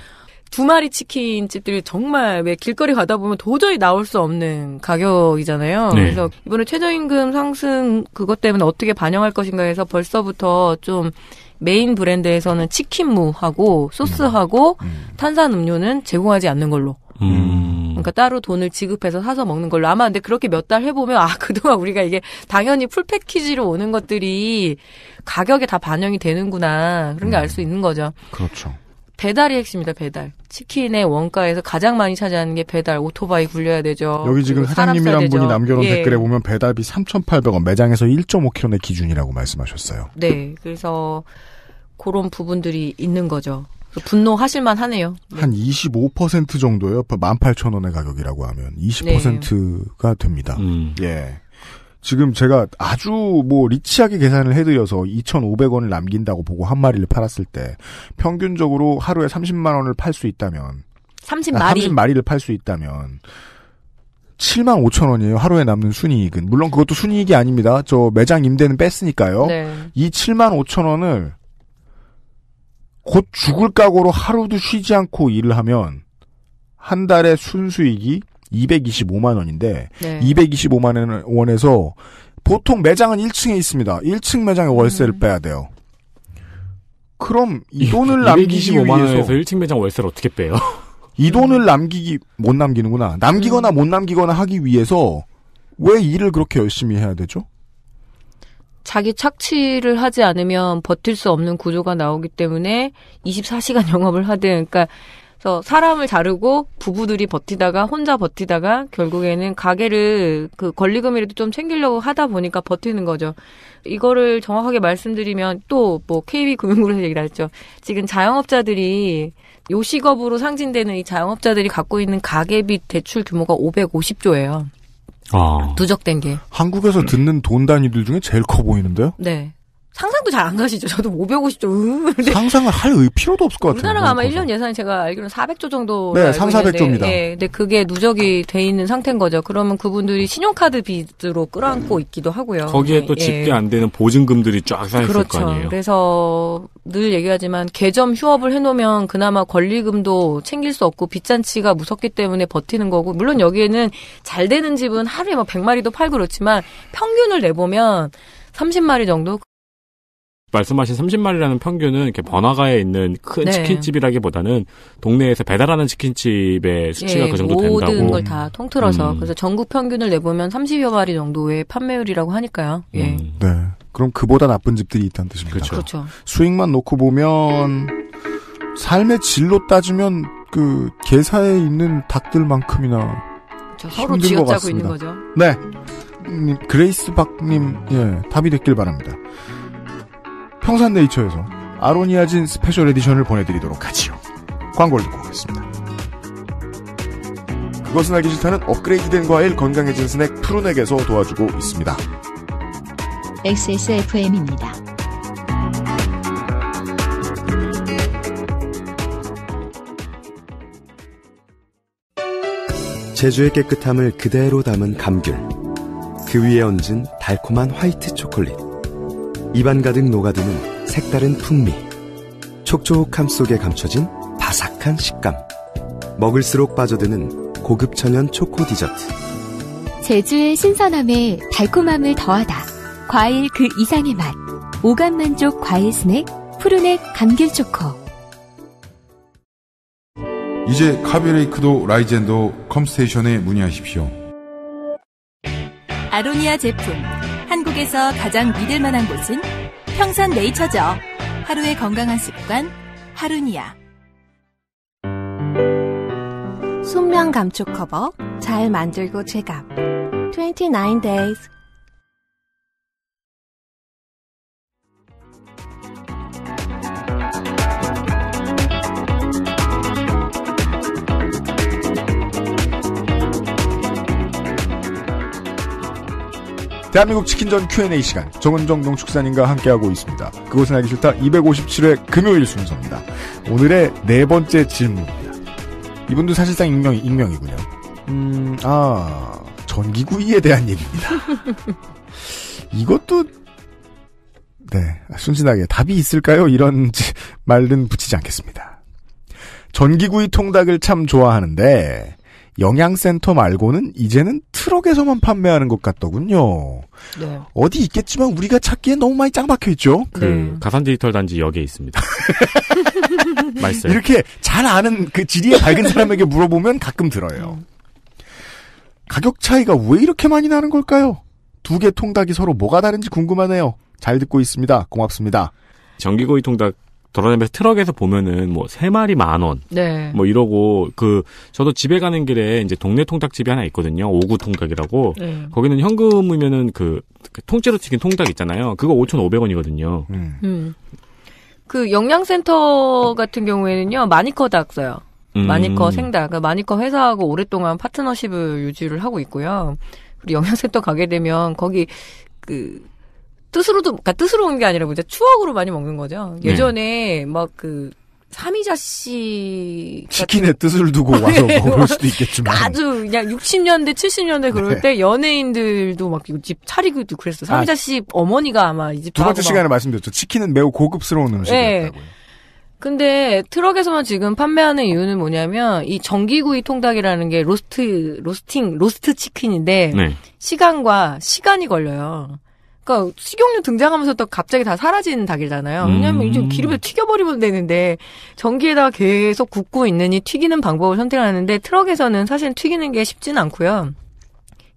두 마리 치킨 집들이 정말 왜 길거리 가다 보면 도저히 나올 수 없는 가격이잖아요. 네. 그래서 이번에 최저임금 상승 그것 때문에 어떻게 반영할 것인가 해서 벌써부터 좀 메인 브랜드에서는 치킨무하고 소스하고 음. 음. 탄산 음료는 제공하지 않는 걸로. 음. 그러니까 따로 돈을 지급해서 사서 먹는 걸로 아마 근데 그렇게 몇 달 해보면 아 그동안 우리가 이게 당연히 풀 패키지로 오는 것들이 가격에 다 반영이 되는구나 그런 게 알수 음. 있는 거죠. 그렇죠. 배달이 핵심이다 배달. 치킨의 원가에서 가장 많이 차지하는 게 배달. 오토바이 굴려야 되죠. 여기 지금 사장님이란 분이 남겨놓은 예. 댓글에 보면 배달비 3,800원 매장에서 1.5km의 기준이라고 말씀하셨어요. 네. 그래서 그런 부분들이 있는 거죠. 분노하실만 하네요. 네. 한25% 정도예요. 18,000원의 가격이라고 하면 20%가 네. 됩니다. 음. 예. 지금 제가 아주 뭐 리치하게 계산을 해드려서 2,500원을 남긴다고 보고 한 마리를 팔았을 때 평균적으로 하루에 30만 원을 팔 수 있다면 30마리 아, 30마리를 팔 수 있다면 7만 5천 원이에요. 하루에 남는 순이익은 물론 그것도 순이익이 아닙니다. 저 매장 임대는 뺐으니까요. 네. 이 7만 5천 원을 곧 죽을 각오로 하루도 쉬지 않고 일을 하면 한 달에 순수익이 225만 원인데 네. 225만 원에서 보통 매장은 1층에 있습니다. 1층 매장에 월세를 음. 빼야 돼요. 그럼 이 돈을 225만 남기기 위해서 1층 매장 월세를 어떻게 빼요? 이 돈을 남기기 못 남기는구나. 남기거나 음. 못 남기거나 하기 위해서 왜 일을 그렇게 열심히 해야 되죠? 자기 착취를 하지 않으면 버틸 수 없는 구조가 나오기 때문에 24시간 영업을 하든, 그러니까 그래서 사람을 자르고 부부들이 버티다가 혼자 버티다가 결국에는 가게를 그 권리금이라도 좀 챙기려고 하다 보니까 버티는 거죠. 이거를 정확하게 말씀드리면 또 뭐 KB 금융그룹에서 얘기를 했죠. 지금 자영업자들이 요식업으로 상징되는 이 자영업자들이 갖고 있는 가계비 대출 규모가 550조예요. 아. 누적된 게. 한국에서 듣는 돈 단위들 중에 제일 커 보이는데요? 네. 상상도 잘 안 가시죠. 저도 550조. 음. 상상을 할 필요도 없을 것 같아요. 우리나라가 아마 1년 그러니까. 예산이 제가 알기로는 400조 정도. 네, 3, 400조입니다. 네, 근데 그게 누적이 돼 있는 상태인 거죠. 그러면 그분들이 신용카드 빚으로 끌어안고 음. 있기도 하고요. 거기에 네, 또 예. 집계 예. 안 되는 보증금들이 쫙 쌓여 그렇죠. 거 아니에요. 그래서 늘 얘기하지만 개점 휴업을 해놓으면 그나마 권리금도 챙길 수 없고 빚잔치가 무섭기 때문에 버티는 거고 물론 여기에는 잘 되는 집은 하루에 막 뭐 100마리도 팔고 그렇지만 평균을 내보면 30마리 정도 말씀하신 30마리라는 평균은 이렇게 번화가에 있는 큰 네. 치킨집이라기보다는 동네에서 배달하는 치킨집의 수치가 예, 그 정도 모든 된다고. 모든 걸다 음. 통틀어서 음. 그래서 전국 평균을 내보면 30여 마리 정도의 판매율이라고 하니까요. 예. 음. 네. 그럼 그보다 나쁜 집들이 있다는 뜻입니다. 그렇죠. 그렇죠. 수익만 놓고 보면 삶의 질로 따지면 그 개사에 있는 닭들만큼이나 그렇죠. 서로 지어짜고 있는 거죠. 네. 님, 그레이스 박님 예, 답이 됐길 바랍니다. 평산네이처에서 아로니아진 스페셜 에디션을 보내드리도록 하지요. 광고를 듣고 오겠습니다. 그것은 알기 싫다는 업그레이드된 과일 건강해진 스낵 푸른에게서 도와주고 있습니다. XSFM입니다. 제주의 깨끗함을 그대로 담은 감귤. 그 위에 얹은 달콤한 화이트 초콜릿. 입안 가득 녹아드는 색다른 풍미. 촉촉함 속에 감춰진 바삭한 식감. 먹을수록 빠져드는 고급 천연 초코 디저트. 제주의 신선함에 달콤함을 더하다. 과일 그 이상의 맛. 오감 만족 과일 스낵 푸르넥 감귤 초코. 이제 카베레이크도 라이젠도 컴스테이션에 문의하십시오. 아로니아 제품 한국에서 가장 믿을 만한 곳은 평산 네이처죠. 하루의 건강한 습관, 하루니아. 순면 감촉 커버, 잘 만들고 제갑. 29 days 대한민국 치킨전 Q&A 시간 정은정 농축사님과 함께하고 있습니다. 그것은 알기 싫다 257회 금요일 순서입니다. 오늘의 네 번째 질문입니다. 이분도 사실상 익명, 익명이군요. 음, 아, 전기구이에 대한 얘기입니다. 이것도 네, 순진하게 답이 있을까요? 이런 말은 붙이지 않겠습니다. 전기구이 통닭을 참 좋아하는데 영양센터 말고는 이제는 트럭에서만 판매하는 것 같더군요. 네. 어디 있겠지만 우리가 찾기에 너무 많이 짱 박혀 있죠. 그 네. 가산 디지털 단지 역에 있습니다. 말씀. 이렇게 잘 아는 그 지리에 밝은 사람에게 물어보면 가끔 들어요. 음. 가격 차이가 왜 이렇게 많이 나는 걸까요? 두 개 통닭이 서로 뭐가 다른지 궁금하네요. 잘 듣고 있습니다. 고맙습니다. 전기고이 통닭 도로내면서 트럭에서 보면은 뭐 세 마리 만 원. 네. 뭐 이러고 그 저도 집에 가는 길에 이제 동네 통닭집이 하나 있거든요. 오구 통닭이라고. 네. 거기는 현금이면은 그, 그 통째로 튀긴 통닭 있잖아요. 그거 5,500원이거든요. 음. 음. 음. 그 영양센터 같은 경우에는요. 마니커 닭 써요. 음. 마니커 생닭. 그러니까 마니커 회사하고 오랫동안 파트너십을 유지를 하고 있고요. 그리고 영양센터 가게 되면 거기 그 뜻으로도 그러니까 뜻으로 온 게 아니라 이제 추억으로 많이 먹는 거죠. 네. 예전에 네. 막그 삼이자 씨 치킨의 뜻을 두고 네. 와서 먹을 수도 있겠지만 아주 그냥 60년대 70년대 그럴 네. 때 연예인들도 막집 차리고 있 그랬어. 삼이자 아, 씨 어머니가 아마 이집두 번째 시간에 말씀드렸죠. 치킨은 매우 고급스러운 음식이었다고요. 네. 근데 트럭에서만 지금 판매하는 이유는 뭐냐면 이 전기구이 통닭이라는 게 로스트 로스팅 로스트 치킨인데 네. 시간과 시간이 걸려요. 그러니까 식용유 등장하면서 또 갑자기 다 사라진 닭이잖아요. 왜냐면 하 음. 이제 기름을 튀겨버리면 되는데 전기에다가 계속 굽고 있느니 튀기는 방법을 선택하는데 을 트럭에서는 사실 튀기는 게쉽진 않고요.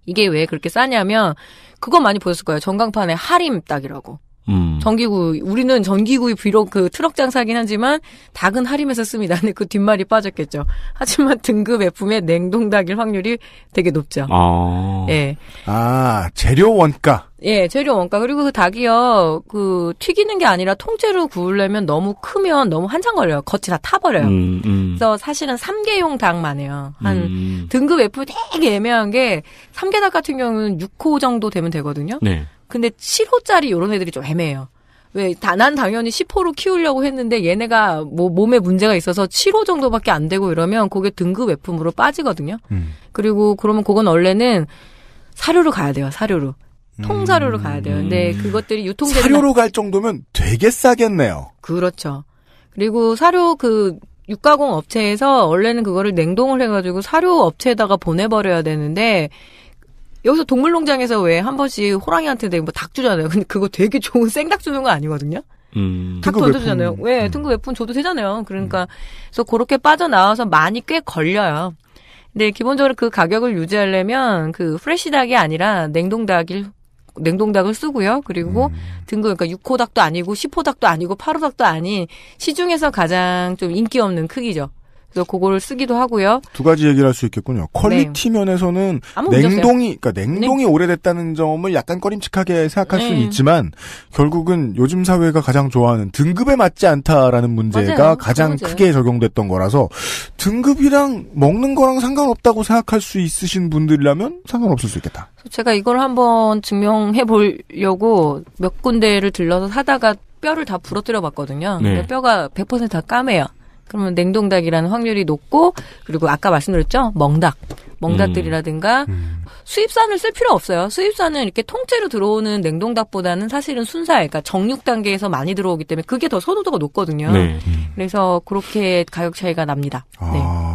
이게 왜 그렇게 싸냐면 그거 많이 보셨을 거예요. 전광판에 하림 닭이라고. 음. 전기구이. 우리는 전기구이 비록 그 트럭 장사긴 하지만 닭은 할인해서 씁니다. 근데 그 뒷말이 빠졌겠죠. 하지만 등급 F의 냉동 닭일 확률이 되게 높죠. 아. 예. 아, 재료 원가. 예, 재료 원가. 그리고 그 닭이요, 그, 튀기는 게 아니라 통째로 구우려면 너무 크면 너무 한참 걸려요. 겉이 다 타버려요. 음, 음. 그래서 사실은 삼계용 닭만 해요. 한, 음. 등급 F 되게 애매한 게, 삼계닭 같은 경우는 6호 정도 되면 되거든요. 네. 근데 7호짜리 요런 애들이 좀 애매해요. 왜, 다, 난 당연히 10호로 키우려고 했는데 얘네가 뭐 몸에 문제가 있어서 7호 정도밖에 안 되고 이러면 그게 등급 외품으로 빠지거든요. 음. 그리고 그러면 그건 원래는 사료로 가야 돼요, 사료로. 통사료로 가야 돼요. 근데 음. 그것들이 유통되는 사료로 갈 정도면 되게 싸겠네요. 그렇죠. 그리고 사료 그 육가공 업체에서 원래는 그거를 냉동을 해가지고 사료 업체에다가 보내버려야 되는데 여기서 동물농장에서 왜 한 번씩 호랑이한테 뭐닭 주잖아요. 근데 그거 되게 좋은 생닭 주는 거 아니거든요. 음. 닭던주잖아요왜 등급 웹툰 줘도 되잖아요. 그러니까 음. 그래서 그렇게 빠져나와서 많이 꽤 걸려요. 근데 기본적으로 그 가격을 유지하려면 그 프레시 닭이 아니라 냉동 닭일 냉동닭을 쓰고요. 그리고 음. 등급 그러니까 6호 닭도 아니고 10호 닭도 아니고 8호 닭도 아닌 시중에서 가장 좀 인기 없는 크기죠. 그래서 그거를 쓰기도 하고요. 두 가지 얘기를 할 수 있겠군요. 퀄리티 네. 면에서는 냉동이 그러니까 네. 냉동이 네. 오래됐다는 점을 약간 꺼림칙하게 생각할 네. 수는 있지만 결국은 요즘 사회가 가장 좋아하는 등급에 맞지 않다라는 문제가 맞아요. 가장 문제. 크게 적용됐던 거라서 등급이랑 먹는 거랑 상관없다고 생각할 수 있으신 분들이라면 상관없을 수 있겠다. 제가 이걸 한번 증명해 보려고 몇 군데를 들러서 사다가 뼈를 다 부러뜨려 봤거든요. 네. 뼈가 100%다 까매요. 그러면 냉동닭이라는 확률이 높고 그리고 아까 말씀드렸죠 멍닭 멍닭들이라든가 음, 음. 수입산을 쓸 필요 없어요 수입산은 이렇게 통째로 들어오는 냉동닭보다는 사실은 순살 그러니까 정육 단계에서 많이 들어오기 때문에 그게 더 선호도가 높거든요 네. 그래서 그렇게 가격 차이가 납니다 아 네.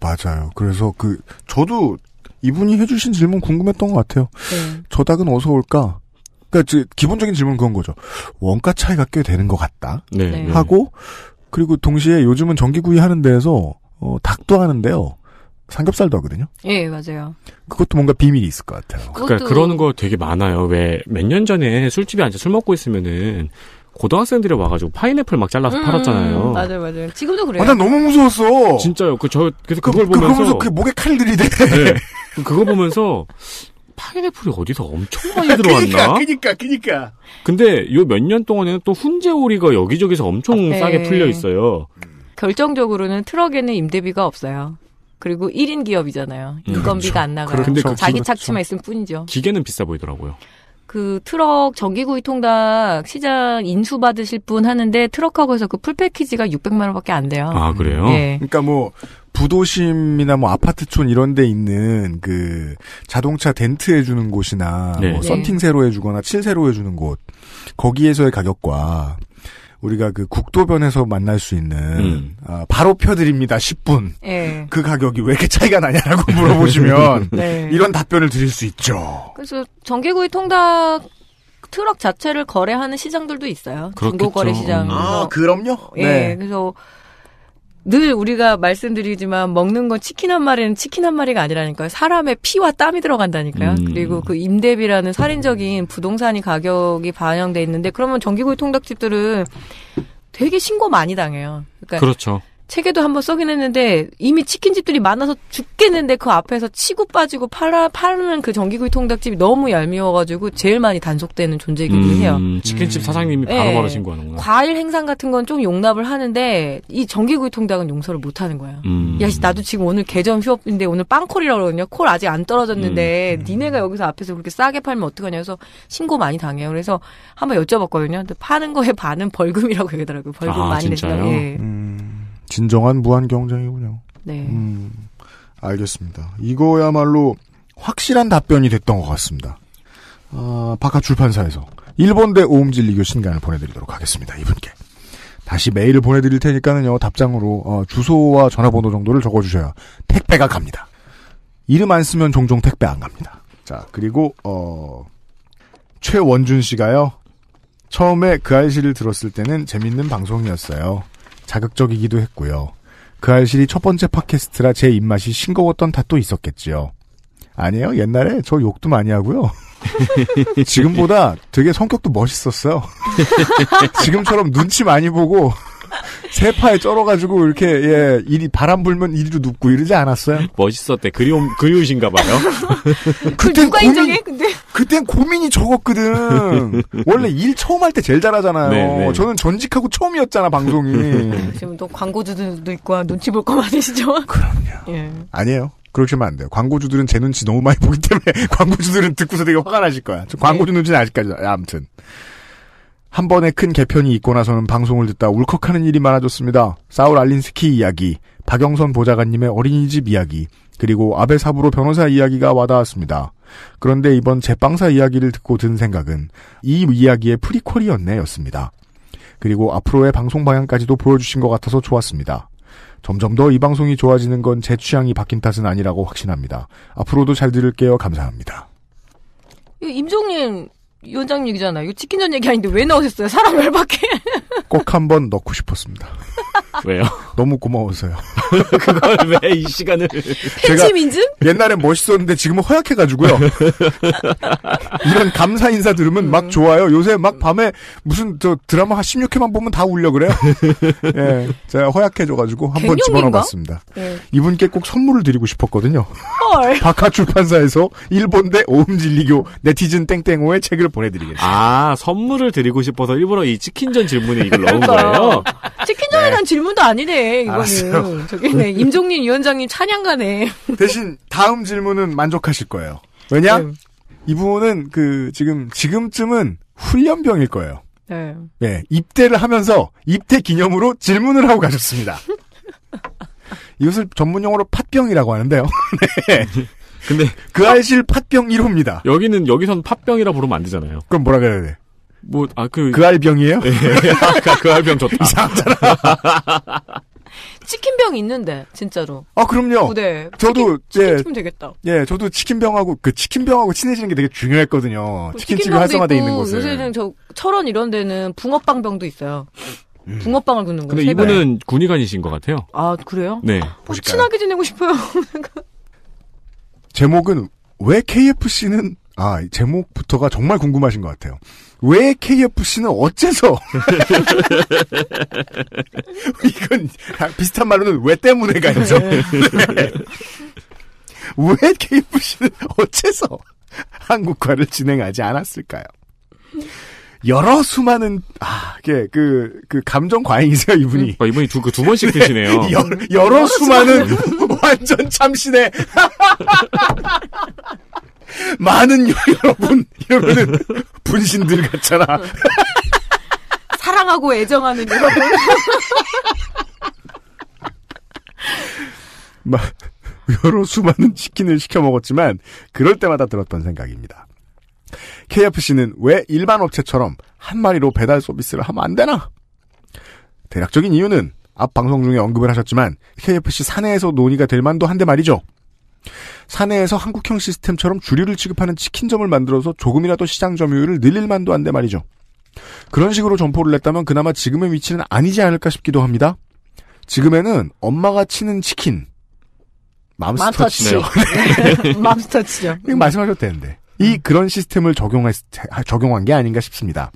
맞아요 그래서 그 저도 이분이 해주신 질문 궁금했던 것 같아요 네. 저 닭은 어디서 올까 그러니까 기본적인 질문 그런 거죠 원가 차이가 꽤 되는 것 같다 네. 네. 하고 그리고 동시에 요즘은 전기구이 하는 데에서 어, 닭도 하는데요. 삼겹살도 하거든요. 예, 맞아요. 그것도 뭔가 비밀이 있을 것 같아요. 그것도... 그러니까 그러는 거 되게 많아요. 왜 몇 년 전에 술집에 앉아 술 먹고 있으면은 고등학생들이 와가지고 파인애플 막 잘라서 음, 팔았잖아요. 음, 맞아요, 맞아요. 지금도 그래요. 아, 난 너무 무서웠어. 진짜요. 그저 그래서 그, 그걸 그, 보면서 그 목에 칼 들이대. 네. 그거 보면서 파인애플이 어디서 엄청 많이 들어왔나? 그니까, 그니까, 그니까. 근데 요 몇 년 동안에는 또 훈제오리가 여기저기서 엄청 아, 네. 싸게 풀려 있어요. 결정적으로는 트럭에는 임대비가 없어요. 그리고 1인 기업이잖아요. 음, 인건비가 그렇죠. 안 나가요. 그렇죠. 그렇죠. 그 자기 그렇죠. 착취만 있으면 뿐이죠. 기계는 비싸 보이더라고요. 그 트럭 전기구이 통닭 시장 인수 받으실 분 하는데 트럭하고 해서 그 풀 패키지가 600만 원밖에 안 돼요. 아 그래요? 네. 그러니까 뭐 부도심이나 뭐 아파트촌 이런 데 있는 그 자동차 덴트 해주는 곳이나 네. 뭐 네. 썬팅 새로 해주거나 칠세로 해주는 곳 거기에서의 가격과 우리가 그 국도변에서 만날 수 있는 음. 아, 바로 펴드립니다 10분 네. 예. 그 가격이 왜 이렇게 차이가 나냐라고 물어보시면 네. 이런 답변을 드릴 수 있죠. 그래서 전개구이 통닭 트럭 자체를 거래하는 시장들도 있어요. 중고거래 시장. 음. 아 그럼요. 예, 네. 그래서 늘 우리가 말씀드리지만 먹는 건 치킨 한 마리는 치킨 한 마리가 아니라니까요. 사람의 피와 땀이 들어간다니까요. 음. 그리고 그 임대비라는 살인적인 부동산이 가격이 반영돼 있는데 그러면 전기구이 통닭집들은 되게 신고 많이 당해요. 그러니까 그렇죠. 책에도 한번 써긴 했는데 이미 치킨집들이 많아서 죽겠는데 그 앞에서 치고 빠지고 팔아 파는 그 전기구이 통닭집이 너무 얄미워가지고 제일 많이 단속되는 존재이기도 음, 해요. 음. 치킨집 음. 사장님이 바로바로 네. 예. 바로 신고하는구나. 과일 행상 같은 건 좀 용납을 하는데 이 전기구이 통닭은 용서를 못하는 거야. 음. 야, 나도 지금 오늘 개점 휴업인데 오늘 빵콜이라고 그러거든요. 콜 아직 안 떨어졌는데 음. 니네가 여기서 앞에서 그렇게 싸게 팔면 어떡하냐 해서 신고 많이 당해요. 그래서 한번 여쭤봤거든요. 근데 파는 거에 반은 벌금이라고 얘기하더라고요. 벌금 아, 많이 내시라고. 예. 음. 진정한 무한 경쟁이군요. 네. 음, 알겠습니다. 이거야말로 확실한 답변이 됐던 것 같습니다. 아, 바깥 출판사에서 일본대 오음질리교 신간을 보내드리도록 하겠습니다. 이분께. 다시 메일을 보내드릴 테니까는요, 답장으로, 어, 주소와 전화번호 정도를 적어주셔야 택배가 갑니다. 이름 안 쓰면 종종 택배 안 갑니다. 자, 그리고, 어, 최원준 씨가요, 처음에 그 알씨를 들었을 때는 재밌는 방송이었어요. 자극적이기도 했고요. 그 알실이 첫 번째 팟캐스트라 제 입맛이 싱거웠던 탓도 있었겠지요. 아니에요. 옛날에 저 욕도 많이 하고요. 지금보다 되게 성격도 멋있었어요. 지금처럼 눈치 많이 보고 세파에 쩔어가지고 이렇게 예 일이 바람 불면 이리로 눕고 이러지 않았어요? 멋있었대. 그리움 그리우신가 봐요. 그 누가 인정해? 근데 그땐 고민이 적었거든. 원래 일 처음 할 때 제일 잘하잖아요. 네, 네. 저는 전직하고 처음이었잖아 방송이. 네. 지금 또 광고주들도 있고 눈치 볼 거 많으시죠? 그럼요. 예. 아니에요. 그러시면 안 돼요. 광고주들은 제 눈치 너무 많이 보기 때문에 광고주들은 듣고서 되게 화가 나실 거야. 저 광고주 네. 눈치는 아직까지 아, 아무튼 한 번의 큰 개편이 있고 나서는 방송을 듣다 울컥하는 일이 많아졌습니다. 사울 알린스키 이야기, 박영선 보좌관님의 어린이집 이야기, 그리고 아베 사부로 변호사 이야기가 와닿았습니다. 그런데 이번 제빵사 이야기를 듣고 든 생각은 이 이야기의 프리퀄이었네 였습니다. 그리고 앞으로의 방송 방향까지도 보여주신 것 같아서 좋았습니다. 점점 더 이 방송이 좋아지는 건 제 취향이 바뀐 탓은 아니라고 확신합니다. 앞으로도 잘 들을게요. 감사합니다. 임종님 위원장 얘기잖아요. 이거 치킨전 얘기 아닌데 왜 나오셨어요? 사람 열받게. 꼭 한번 넣고 싶었습니다. 왜요? 너무 고마워서요. 그걸 왜 이 시간을 제가 민증? 옛날엔 멋있었는데 지금은 허약해가지고요. 이런 감사 인사 들으면 막 음. 좋아요. 요새 막 밤에 무슨 저 드라마 16회만 보면 다 울려 그래요. 예, 제가 허약해져가지고 한번 집어넣어봤습니다. 네. 이분께 꼭 선물을 드리고 싶었거든요. 헐. 박하 출판사에서 일본대 오음진리교 네티즌 땡땡호의 책을 보내드리겠습니다. 아 선물을 드리고 싶어서 일부러 이 치킨전 질문이 이걸 넣은 그러니까. 거예요. 치킨전에 대한 네. 질문도 아니네, 이거는. 알았어요. 저기네, 임종린 위원장님 찬양가네. 대신 다음 질문은 만족하실 거예요. 왜냐? 네. 이분은 그, 지금, 지금쯤은 훈련병일 거예요. 네. 네. 입대를 하면서 입대 기념으로 질문을 하고 가셨습니다. 이것을 전문용어로 팥병이라고 하는데요. 네. 근데 그아이실 팥병 1호입니다. 여기는 여기선 팥병이라 부르면 안 되잖아요. 그럼 뭐라 그래야 돼? 뭐, 아, 그. 그 알병이에요? 예, 예. 아, 그, 그 알병 좋다. 이상하잖아. 치킨병 있는데, 진짜로. 아, 그럼요. 네. 저도, 치킨, 예. 치킨 되겠다. 예, 저도 치킨병하고, 그 치킨병하고 친해지는 게 되게 중요했거든요. 뭐 치킨집이 활성화돼 있는 곳은. 요새는 저, 철원 이런 데는 붕어빵병도 있어요. 음. 붕어빵을 굽는 거예요. 근데 이분은 군의관이신 것 같아요. 아, 그래요? 네. 뭐, 친하게 지내고 싶어요. 제목은, 왜 KFC는 아, 제목부터가 정말 궁금하신 것 같아요. 왜 KFC는 어째서? 이건 비슷한 말로는 왜 때문에가 있죠. 왜 KFC는 어째서 한국화를 진행하지 않았을까요? 여러 수많은 아, 예, 그, 그 감정 과잉이세요, 이분이. 아, 이분이 두, 그두 번씩 드시네요. 네, 여러, 여러 수많은 완전 참신해. 많은 여러분 여러분은 분신들 같잖아. 사랑하고 애정하는 여러분. 막 여러 수많은 치킨을 시켜 먹었지만 그럴 때마다 들었던 생각입니다. KFC는 왜 일반 업체처럼 한 마리로 배달 서비스를 하면 안 되나? 대략적인 이유는 앞 방송 중에 언급을 하셨지만 KFC 사내에서 논의가 될 만도 한데 말이죠. 사내에서 한국형 시스템처럼 주류를 취급하는 치킨점을 만들어서 조금이라도 시장 점유율을 늘릴 만도 한데 말이죠. 그런 식으로 점포를 냈다면 그나마 지금의 위치는 아니지 않을까 싶기도 합니다. 지금에는 엄마가 치는 치킨 맘스터치네요. 맘스터치죠. 이거 음. 말씀하셔도 되는데 이 음. 그런 시스템을 적용할, 적용한 게 아닌가 싶습니다.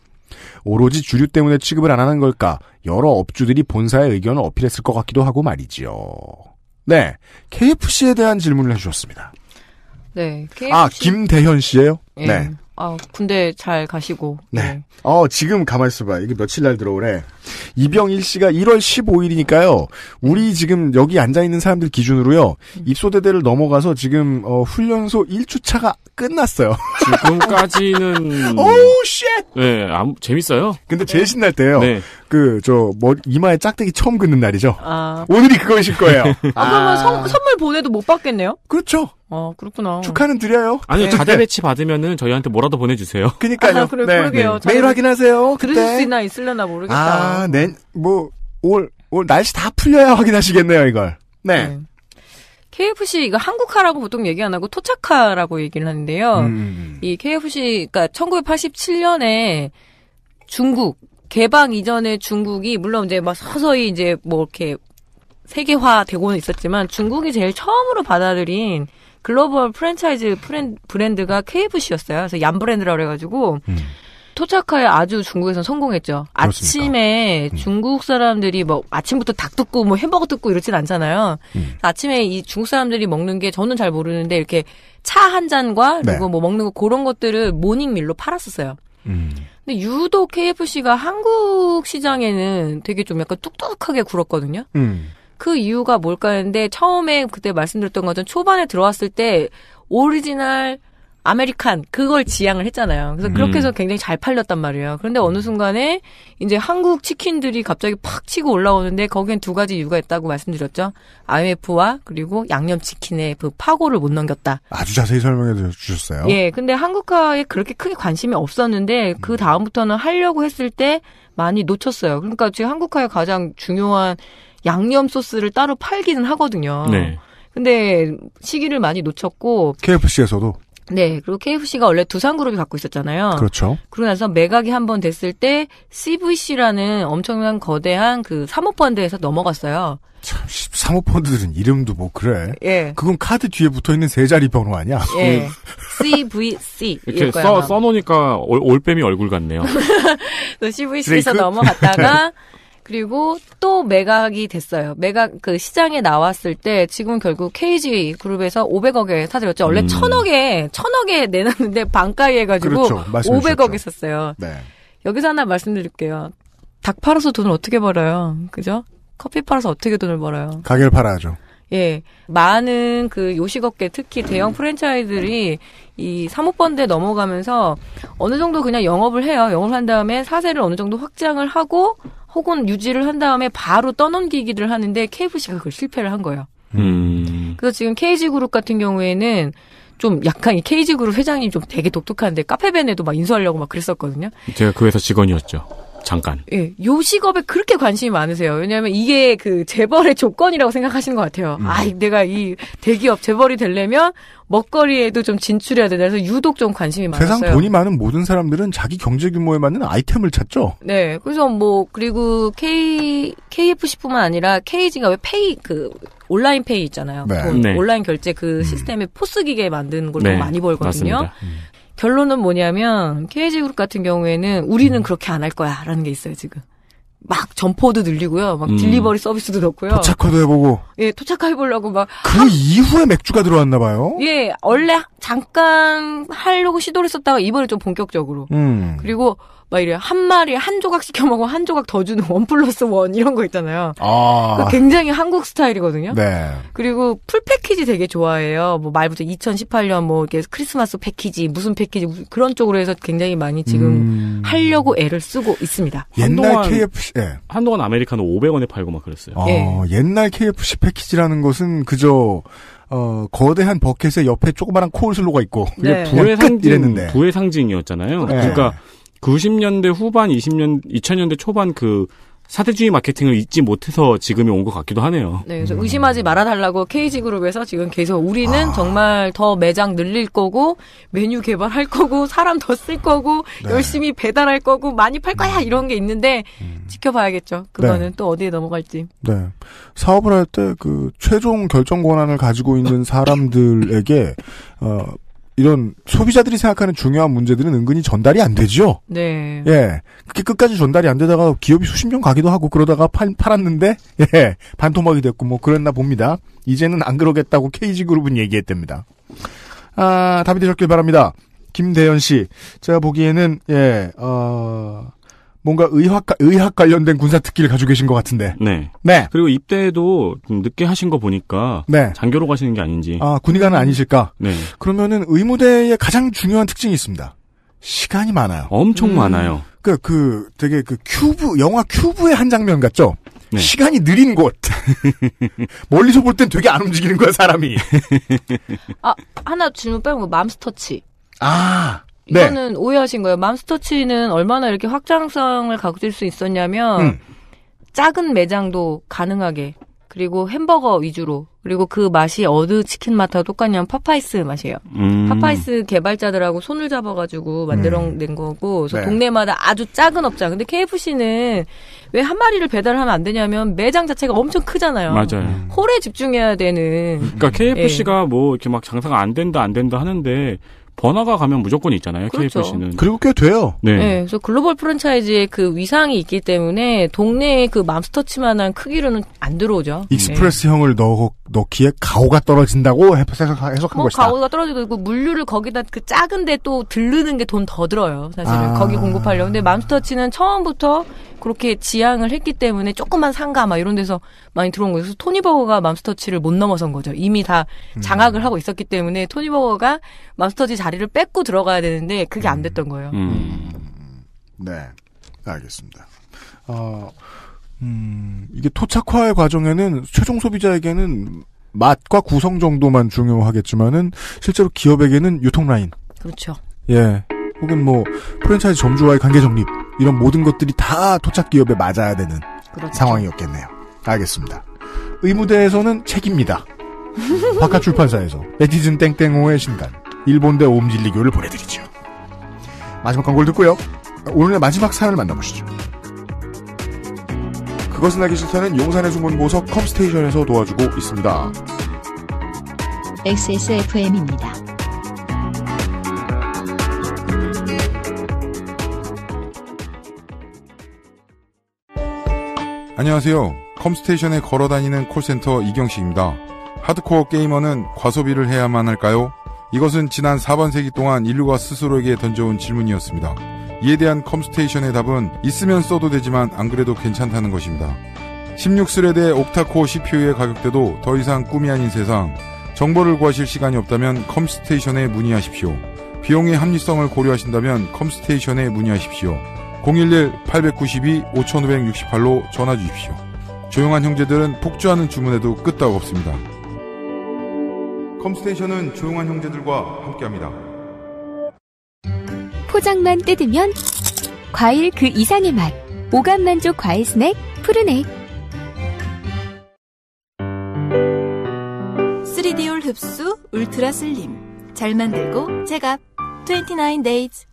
오로지 주류 때문에 취급을 안 하는 걸까 여러 업주들이 본사의 의견을 어필했을 것 같기도 하고 말이지요. 네. KFC에 대한 질문을 해주셨습니다. 네. KFC. 아, 김대현 씨예요 네. 네. 아, 군대 잘 가시고. 네. 네. 어, 지금 가만있어봐. 이게 며칠 날 들어오래. 이병일 씨가 1월 15일이니까요. 우리 지금 여기 앉아있는 사람들 기준으로요. 음. 입소대대를 넘어가서 지금, 어, 훈련소 1주차가 끝났어요. 지금까지는. 오우, 쉣! 네, 아무, 재밌어요. 근데 제일 신날 때요. 네. 그, 저, 머, 이마에 짝대기 처음 긋는 날이죠. 아. 오늘이 그거이실 거예요. 아, 아. 그러면 선, 선물 보내도 못 받겠네요? 그렇죠. 어, 아, 그렇구나. 축하는 드려요. 아니요, 네. 자대 배치 받으면은 저희한테 뭐라도 보내주세요. 그니까요. 아, 그래, 네, 그러게요. 네. 메일 확인하세요. 그때. 들으실 수 있나 있을려나 모르겠다. 아, 네. 뭐, 올, 올 날씨 다 풀려야 확인하시겠네요, 이걸. 네. 네. KFC 이거 한국화라고 보통 얘기 안 하고 토착화라고 얘기를 하는데요. 음. 이 KFC 그니까 1987년에 중국 개방 이전에 중국이 물론 이제 막 서서히 이제 뭐 이렇게 세계화 되고는 있었지만 중국이 제일 처음으로 받아들인 글로벌 프랜차이즈 브랜드가 KFC였어요. 그래서 얀 브랜드라고 그래가지고 음. 토착화에 아주 중국에서 성공했죠. 그렇습니까? 아침에 음. 중국 사람들이 뭐 아침부터 닭 뜯고 뭐 햄버거 뜯고 이러진 않잖아요. 음. 아침에 이 중국 사람들이 먹는 게 저는 잘 모르는데 이렇게 차 한 잔과 네. 그리고 네. 뭐 먹는 거 그런 것들을 모닝밀로 팔았었어요. 음. 근데 유독 KFC가 한국 시장에는 되게 좀 약간 뚝뚝하게 굴었거든요. 음. 그 이유가 뭘까 했는데 처음에 그때 말씀드렸던 것처럼 초반에 들어왔을 때 오리지널 아메리칸 그걸 지향을 했잖아요. 그래서 그렇게 해서 음. 굉장히 잘 팔렸단 말이에요. 그런데 어느 순간에 이제 한국 치킨들이 갑자기 팍 치고 올라오는데 거기엔 두 가지 이유가 있다고 말씀드렸죠. IMF와 그리고 양념치킨의 그 파고를 못 넘겼다. 아주 자세히 설명해 주셨어요. 예. 근데 한국화에 그렇게 크게 관심이 없었는데 그 음. 다음부터는 하려고 했을 때 많이 놓쳤어요. 그러니까 지금 한국화의 가장 중요한 양념 소스를 따로 팔기는 하거든요. 네. 근데 시기를 많이 놓쳤고 KFC에서도 네, 그리고 KFC가 원래 두산그룹이 갖고 있었잖아요. 그렇죠. 그러고 나서 매각이 한 번 됐을 때 CVC라는 엄청난 거대한 그 사모펀드에서 넘어갔어요. 참, 사모펀드들은 이름도 뭐 그래. 예. 그건 카드 뒤에 붙어 있는 세 자리 번호 아니야? 예. CVC. 음. 이렇게 써, 써놓으니까 올, 올빼미 얼굴 같네요. CVC에서 그- 넘어갔다가 네. 그리고 또 매각이 됐어요. 매각 그 시장에 나왔을 때 지금 결국 KG 그룹에서 500억에 사들였죠. 원래 음. 1000억에 1000억에 내놨는데 반가이 해가지고 그렇죠. 500억에 샀어요. 네. 여기서 하나 말씀드릴게요. 닭 팔아서 돈을 어떻게 벌어요? 그죠? 커피 팔아서 어떻게 돈을 벌어요? 가게를 팔아야죠. 예. 많은 그 요식업계 특히 대형 프랜차이들이 이 사모펀드에 넘어가면서 어느 정도 그냥 영업을 해요. 영업한 다음에 사세를 어느 정도 확장을 하고 혹은 유지를 한 다음에 바로 떠넘기기를 하는데 KFC가 그걸 실패를 한 거예요. 음. 그래서 지금 KG 그룹 같은 경우에는 좀 약간 이 KG 그룹 회장님 좀 되게 독특한데 카페벤에도 막 인수하려고 막 그랬었거든요. 제가 그회서 직원이었죠. 잠깐. 예, 요식업에 그렇게 관심이 많으세요. 왜냐하면 이게 그 재벌의 조건이라고 생각하시는 것 같아요. 음. 아, 내가 이 대기업 재벌이 되려면 먹거리에도 좀 진출해야 된다. 그래서 유독 좀 관심이 많았어요. 세상 돈이 많은 모든 사람들은 자기 경제 규모에 맞는 아이템을 찾죠. 네, 그래서 뭐 그리고 K KFC뿐만 아니라 KG가 왜 페이 그 온라인 페이 있잖아요. 네. 그 네. 온라인 결제 그 음. 시스템에 포스 기계 만드는 걸로 네. 많이 벌거든요. 맞습니다. 음. 결론은 뭐냐면 KG그룹 같은 경우에는 우리는 음. 그렇게 안 할 거야 라는 게 있어요 지금. 막 점포도 늘리고요. 막 음. 딜리버리 서비스도 넣고요. 도착화도 해보고. 예, 도착 해보려고 막. 그 한... 이후에 맥주가 들어왔나 봐요. 예, 원래 잠깐 하려고 시도를 썼다가 이번에 좀 본격적으로. 음. 그리고 막 이래 한 마리 한 조각 시켜 먹고한 조각 더 주는 원 플러스 원 이런 거 있잖아요. 아. 굉장히 한국 스타일이거든요. 네. 그리고 풀 패키지 되게 좋아해요. 뭐 말부터 2018년 뭐 이렇게 크리스마스 패키지 무슨 패키지 그런 쪽으로 해서 굉장히 많이 지금 음... 하려고 애를 쓰고 있습니다. 옛날 한동안, KFC 예. 한동안 아메리카노 500원에 팔고 막 그랬어요. 아, 예. 옛날 KFC 패키지라는 것은 그저 어, 거대한 버켓의 옆에 조그마한 코울슬로가 있고 네. 부의 상징 이랬는데. 부의 상징이었잖아요. 네. 그러니까 90년대 후반, 20년, 2000년대 초반 그 사대주의 마케팅을 잊지 못해서 지금이 온 것 같기도 하네요. 네, 그래서 음. 의심하지 말아달라고 KG그룹에서 지금 계속 우리는 아. 정말 더 매장 늘릴 거고, 메뉴 개발할 거고, 사람 더 쓸 거고, 네. 열심히 배달할 거고, 많이 팔 거야! 이런 게 있는데, 음. 지켜봐야겠죠. 그거는 네. 또 어디에 넘어갈지. 네. 사업을 할 때 그 최종 결정 권한을 가지고 있는 사람들에게, 어, 이런 소비자들이 생각하는 중요한 문제들은 은근히 전달이 안 되죠. 네. 예. 그게 끝까지 전달이 안 되다가 기업이 수십 년 가기도 하고 그러다가 팔, 팔았는데 예. 반토막이 됐고 뭐 그랬나 봅니다. 이제는 안 그러겠다고 KG 그룹은 얘기했답니다. 아, 답이 되셨길 바랍니다. 김대현 씨. 제가 보기에는 예. 어 뭔가 의학 의학 관련된 군사 특기를 가지고 계신 것 같은데. 네. 네. 그리고 입대도 늦게 하신 거 보니까 네. 장교로 가시는 게 아닌지. 아 군의관은 아니실까? 네. 그러면은 의무대의 가장 중요한 특징이 있습니다. 시간이 많아요. 엄청 음. 많아요. 그, 그, 되게 그 큐브, 영화 큐브의 한 장면 같죠? 네. 시간이 느린 곳. 멀리서 볼 땐 되게 안 움직이는 거야, 사람이. 아, 하나 질문 빼고, 맘스터치. 아. 네. 이거는 네. 오해하신 거예요. 맘스터치는 얼마나 이렇게 확장성을 가질 수 있었냐면 음. 작은 매장도 가능하게 그리고 햄버거 위주로 그리고 그 맛이 어느 치킨 맛하고 똑같냐면 파파이스 맛이에요. 음. 파파이스 개발자들하고 손을 잡아가지고 만들어낸 음. 거고 그래서 네. 동네마다 아주 작은 업장. 근데 KFC는 왜 한 마리를 배달하면 안 되냐면 매장 자체가 엄청 크잖아요. 맞아요. 홀에 집중해야 되는. 그러니까 KFC가 예. 뭐 이렇게 막 장사가 안 된다 안 된다 하는데 번화가 가면 무조건 있잖아요. 그렇죠. KFC는. 그리고 꽤 돼요. 네. 네. 그래서 글로벌 프랜차이즈의 그 위상이 있기 때문에 동네에 그 맘스터치만한 크기로는 안 들어오죠. 익스프레스형을 네. 넣, 넣기에 가오가 떨어진다고 해석한 뭐 것이다. 가오가 떨어지고 있고 물류를 거기다 그 작은데 또 들르는 게 돈 더 들어요. 사실은 아. 거기 공급하려고 근데 맘스터치는 처음부터 그렇게 지향을 했기 때문에 조그만 상가 막 이런 데서 많이 들어온 거예요. 그래서 토니버거가 맘스터치를 못 넘어선 거죠. 이미 다 음. 장악을 음. 하고 있었기 때문에 토니버거가 마스터지 자리를 뺏고 들어가야 되는데 그게 안 음. 됐던 거예요. 음. 음. 네, 알겠습니다. 어, 음, 이게 토착화의 과정에는 최종 소비자에게는 맛과 구성 정도만 중요하겠지만은 실제로 기업에게는 유통 라인. 그렇죠. 예. 혹은 뭐 프랜차이즈 점주와의 관계 정립 이런 모든 것들이 다 토착 기업에 맞아야 되는 그렇죠. 상황이었겠네요. 알겠습니다. 의무대에서는 책입니다. 바깥 출판사에서 에디즌 땡땡호의 신간. 일본대 옴질리교를 보내드리죠. 마지막 광고를 듣고요. 오늘의 마지막 사연을 만나보시죠. 그것은 알기 싫다는 용산의 숨은 보석 컴스테이션에서 도와주고 있습니다. XSFM입니다. 안녕하세요. 컴스테이션에 걸어다니는 콜센터 이경식입니다. 하드코어 게이머는 과소비를 해야만 할까요? 이것은 지난 4번 세기 동안 인류가 스스로에게 던져온 질문이었습니다. 이에 대한 컴스테이션의 답은 있으면 써도 되지만 안 그래도 괜찮다는 것입니다. 16스레드의 옥타코어 CPU의 가격대도 더 이상 꿈이 아닌 세상 정보를 구하실 시간이 없다면 컴스테이션에 문의하십시오. 비용의 합리성을 고려하신다면 컴스테이션에 문의하십시오. 011-892-5568로 전화 주십시오. 조용한 형제들은 폭주하는 주문에도 끄떡 없습니다. 컴스테이션은 조용한 형제들과 함께합니다. 포장만 뜯으면 과일 그 이상의 맛. 오감 만족 과일 스낵 푸르넥. 3디올 흡수 울트라 슬림. 잘 만들고 제값 29 days.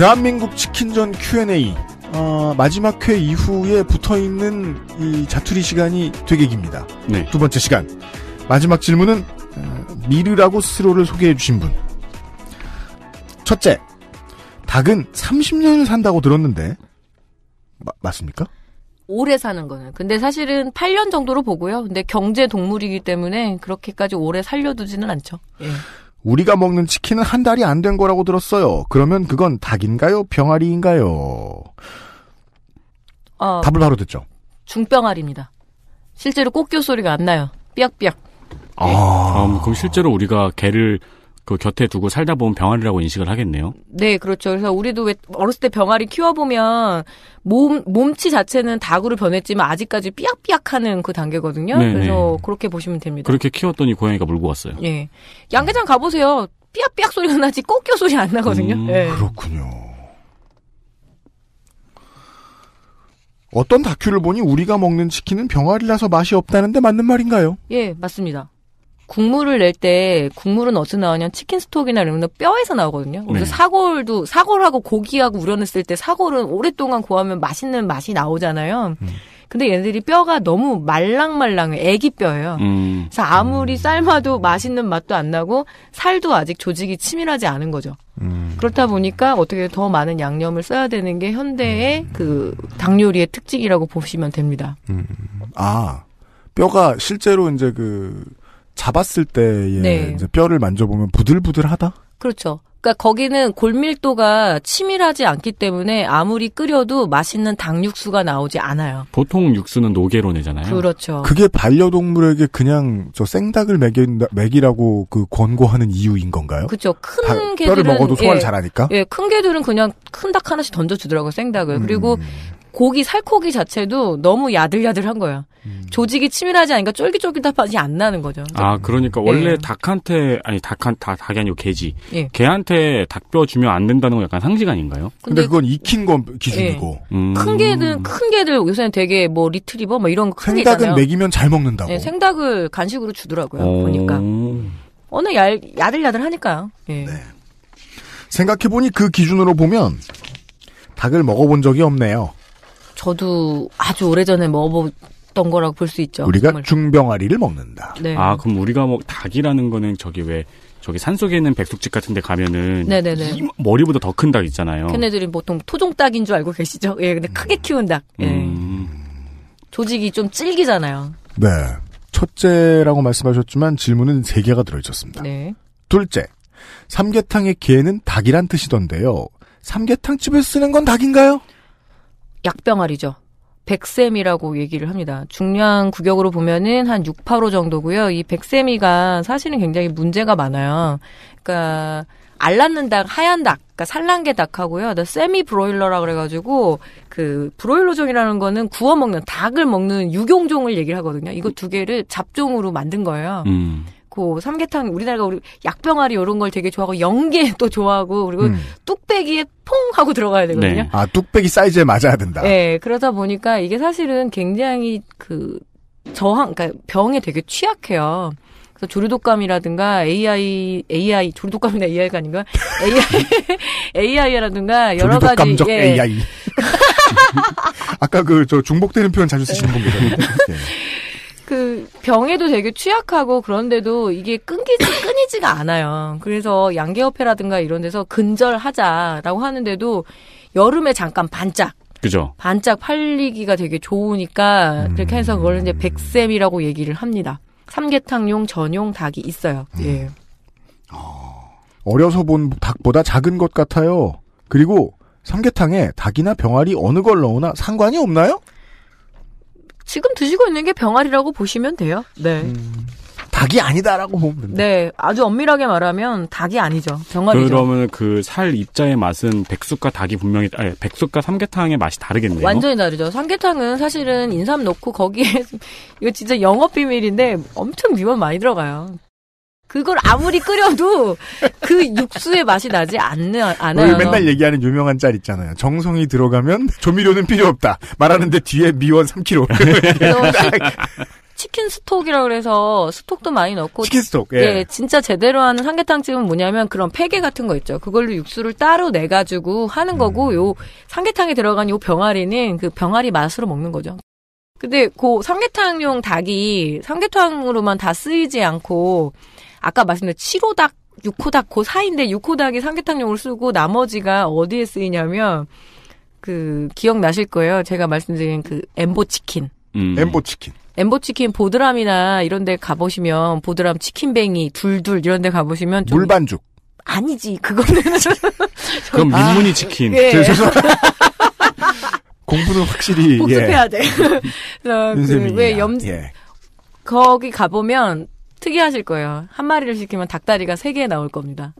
대한민국 치킨전 Q&A 어, 마지막 회 이후에 붙어 있는 이 자투리 시간이 되게 깁니다. 네. 두 번째 시간 마지막 질문은 어, 미르라고 스스로를 소개해 주신 분. 첫째, 닭은 30년을 산다고 들었는데 마, 맞습니까? 오래 사는 거는. 근데 사실은 8년 정도로 보고요. 근데 경제 동물이기 때문에 그렇게까지 오래 살려두지는 않죠. 예. 우리가 먹는 치킨은 한 달이 안 된 거라고 들었어요. 그러면 그건 닭인가요? 병아리인가요? 어, 답을 바로 듣죠. 중병아리입니다. 실제로 꽃교 소리가 안 나요. 삐약삐약. 아, 음, 그럼 실제로 우리가 개를 그 곁에 두고 살다 보면 병아리라고 인식을 하겠네요. 네, 그렇죠. 그래서 우리도 왜 어렸을 때 병아리 키워보면 몸, 몸치 자체는 닭으로 변했지만 아직까지 삐약삐약 하는 그 단계거든요. 네네. 그래서 네. 그렇게 보시면 됩니다. 그렇게 키웠더니 고양이가 물고 왔어요. 예. 네. 양계장 가보세요. 삐약삐약 소리가 나지 꼬끼 소리 안 나거든요. 음, 네. 그렇군요. 어떤 다큐를 보니 우리가 먹는 치킨은 병아리라서 맛이 없다는데 맞는 말인가요? 예, 맞습니다. 국물을 낼 때 국물은 어디서 나오냐면 치킨 스톡이나 이런 데 뼈에서 나오거든요. 그래서 네. 사골도 사골하고 고기하고 우려냈을 때 사골은 오랫동안 구하면 맛있는 맛이 나오잖아요. 음. 근데 얘네들이 뼈가 너무 말랑말랑해. 애기 뼈예요. 음. 그래서 아무리 음. 삶아도 맛있는 맛도 안 나고 살도 아직 조직이 치밀하지 않은 거죠. 음. 그렇다 보니까 어떻게 더 많은 양념을 써야 되는 게 현대의 음. 그당 요리의 특징이라고 보시면 됩니다. 음. 아 뼈가 실제로 이제 그 잡았을 때의 네. 뼈를 만져보면 부들부들하다? 그렇죠. 그러니까 거기는 골밀도가 치밀하지 않기 때문에 아무리 끓여도 맛있는 닭육수가 나오지 않아요. 보통 육수는 노계로 내잖아요. 그렇죠. 그게 반려동물에게 그냥 저 생닭을 먹이, 라고그 권고하는 이유인 건가요? 그렇죠. 큰 다, 개들은 뼈를 먹어도 소화를 예, 잘하니까. 예, 큰 개들은 그냥 큰 닭 하나씩 던져주더라고요 생닭을. 그리고 음. 고기 살코기 자체도 너무 야들야들한 거야. 음. 조직이 치밀하지 않으니까 쫄깃쫄깃한 맛이 안 나는 거죠. 아 그러니까 원래 예. 닭한테 아니 닭한 다 닭이 아니고 개지. 예. 개한테 닭뼈 주면 안 된다는 건 약간 상식 아닌가요? 근데, 근데 그건 익힌 건 기준이고 예. 음. 큰 개는 큰 개들 요새는 되게 뭐 리트리버 뭐 이런 큰 생닭은 개잖아요. 먹이면 잘 먹는다고. 예, 생닭을 간식으로 주더라고요. 오. 보니까 어느 야, 야들야들하니까요. 예. 네. 생각해 보니 그 기준으로 보면 닭을 먹어본 적이 없네요. 저도 아주 오래전에 먹어봤던 거라고 볼 수 있죠. 우리가 정말. 중병아리를 먹는다. 네. 아 그럼 우리가 먹 닭이라는 거는 저기 왜 저기 산속에 있는 백숙집 같은 데 가면은 네네네. 네, 네. 머리보다 더 큰 닭 있잖아요. 걔네들이 보통 토종닭인 줄 알고 계시죠? 예, 근데 크게 음. 키운 닭. 예. 음. 조직이 좀 질기잖아요. 네. 첫째라고 말씀하셨지만 질문은 세 개가 들어 있었습니다. 네. 둘째. 삼계탕의 개는 닭이란 뜻이던데요. 삼계탕집에 쓰는 건 닭인가요? 약병아리죠. 백세미라고 얘기를 합니다. 중량 구격으로 보면은 한 6, 8호 정도고요. 이 백세미가 사실은 굉장히 문제가 많아요. 그러니까 알낳는 닭, 하얀 닭, 그러니까 산란계 닭하고요. 세미 브로일러라 그래가지고 그 브로일러종이라는 거는 구워 먹는 닭을 먹는 육용종을 얘기를 하거든요. 이거 두 개를 잡종으로 만든 거예요. 음. 좋고 삼계탕 우리나라가 우리 약병아리 이런 걸 되게 좋아하고 연계 또 좋아하고 그리고 음. 뚝배기에 퐁 하고 들어가야 되거든요. 네. 아 뚝배기 사이즈에 맞아야 된다. 네, 그러다 보니까 이게 사실은 굉장히 그 저항, 그러니까 병에 되게 취약해요. 그래서 조류독감이라든가 AI, AI, 조류독감이나 AI가 아닌가? AI, AI라든가 여러 가지. 예. AI. 아까 그 저 중복되는 표현 자주 쓰시는 분들. 네. 그 병에도 되게 취약하고 그런데도 이게 끊기지 끊이지가 않아요. 그래서 양계 협회라든가 이런 데서 근절하자라고 하는데도 여름에 잠깐 반짝 그죠. 반짝 팔리기가 되게 좋으니까 음. 이렇게 해서 그걸 이제 음. 백샘이라고 얘기를 합니다. 삼계탕용 전용 닭이 있어요. 음. 예. 아, 어려서 본 닭보다 작은 것 같아요. 그리고 삼계탕에 닭이나 병아리 어느 걸 넣으나 상관이 없나요? 지금 드시고 있는 게병아리라고 보시면 돼요. 네. 음, 닭이 아니다라고 보면 됩 네, 아주 엄밀하게 말하면 닭이 아니죠. 병아리죠. 그러면 그 살 입자의 맛은 백숙과 닭이 분명히 아니, 백숙과 삼계탕의 맛이 다르겠네요. 완전히 다르죠. 삼계탕은 사실은 인삼 넣고 거기에 이거 진짜 영업 비밀인데 엄청 미원 많이 들어가요. 그걸 아무리 끓여도 그 육수의 맛이 나지 않네, 않아요. 맨날 얘기하는 유명한 짤 있잖아요. 정성이 들어가면 조미료는 필요 없다. 말하는데 뒤에 미원 3kg. 치킨 스톡이라 그래서 스톡도 많이 넣고 치킨 스톡 예. 예. 진짜 제대로 하는 삼계탕집은 뭐냐면 그런 팩에 같은 거 있죠 그걸로 육수를 따로 내 가지고 하는 거고 음. 요 삼계탕에 들어간 요 병아리는 그 병아리 맛으로 먹는 거죠 근데 그 삼계탕용 닭이 삼계탕으로만 다 쓰이지 않고 아까 말씀드린 치호닭 육호닭 그 사이인데 육호닭이 삼계탕용을 쓰고 나머지가 어디에 쓰이냐면 그 기억나실 거예요. 제가 말씀드린 그 엠보 치킨. 음. 엠보 치킨. 엠보 치킨 보드람이나 이런 데 가보시면 보드람 치킨뱅이 둘둘 이런 데 가보시면 좀 물반죽. 아니지. 그거는 그럼 민무늬 아, 치킨. 예. 공부는 확실히 복습해야 예. 돼. 그래서 그왜 염, 예. 거기 가보면 특이하실 거예요. 한 마리를 시키면 닭다리가 3개 나올 겁니다.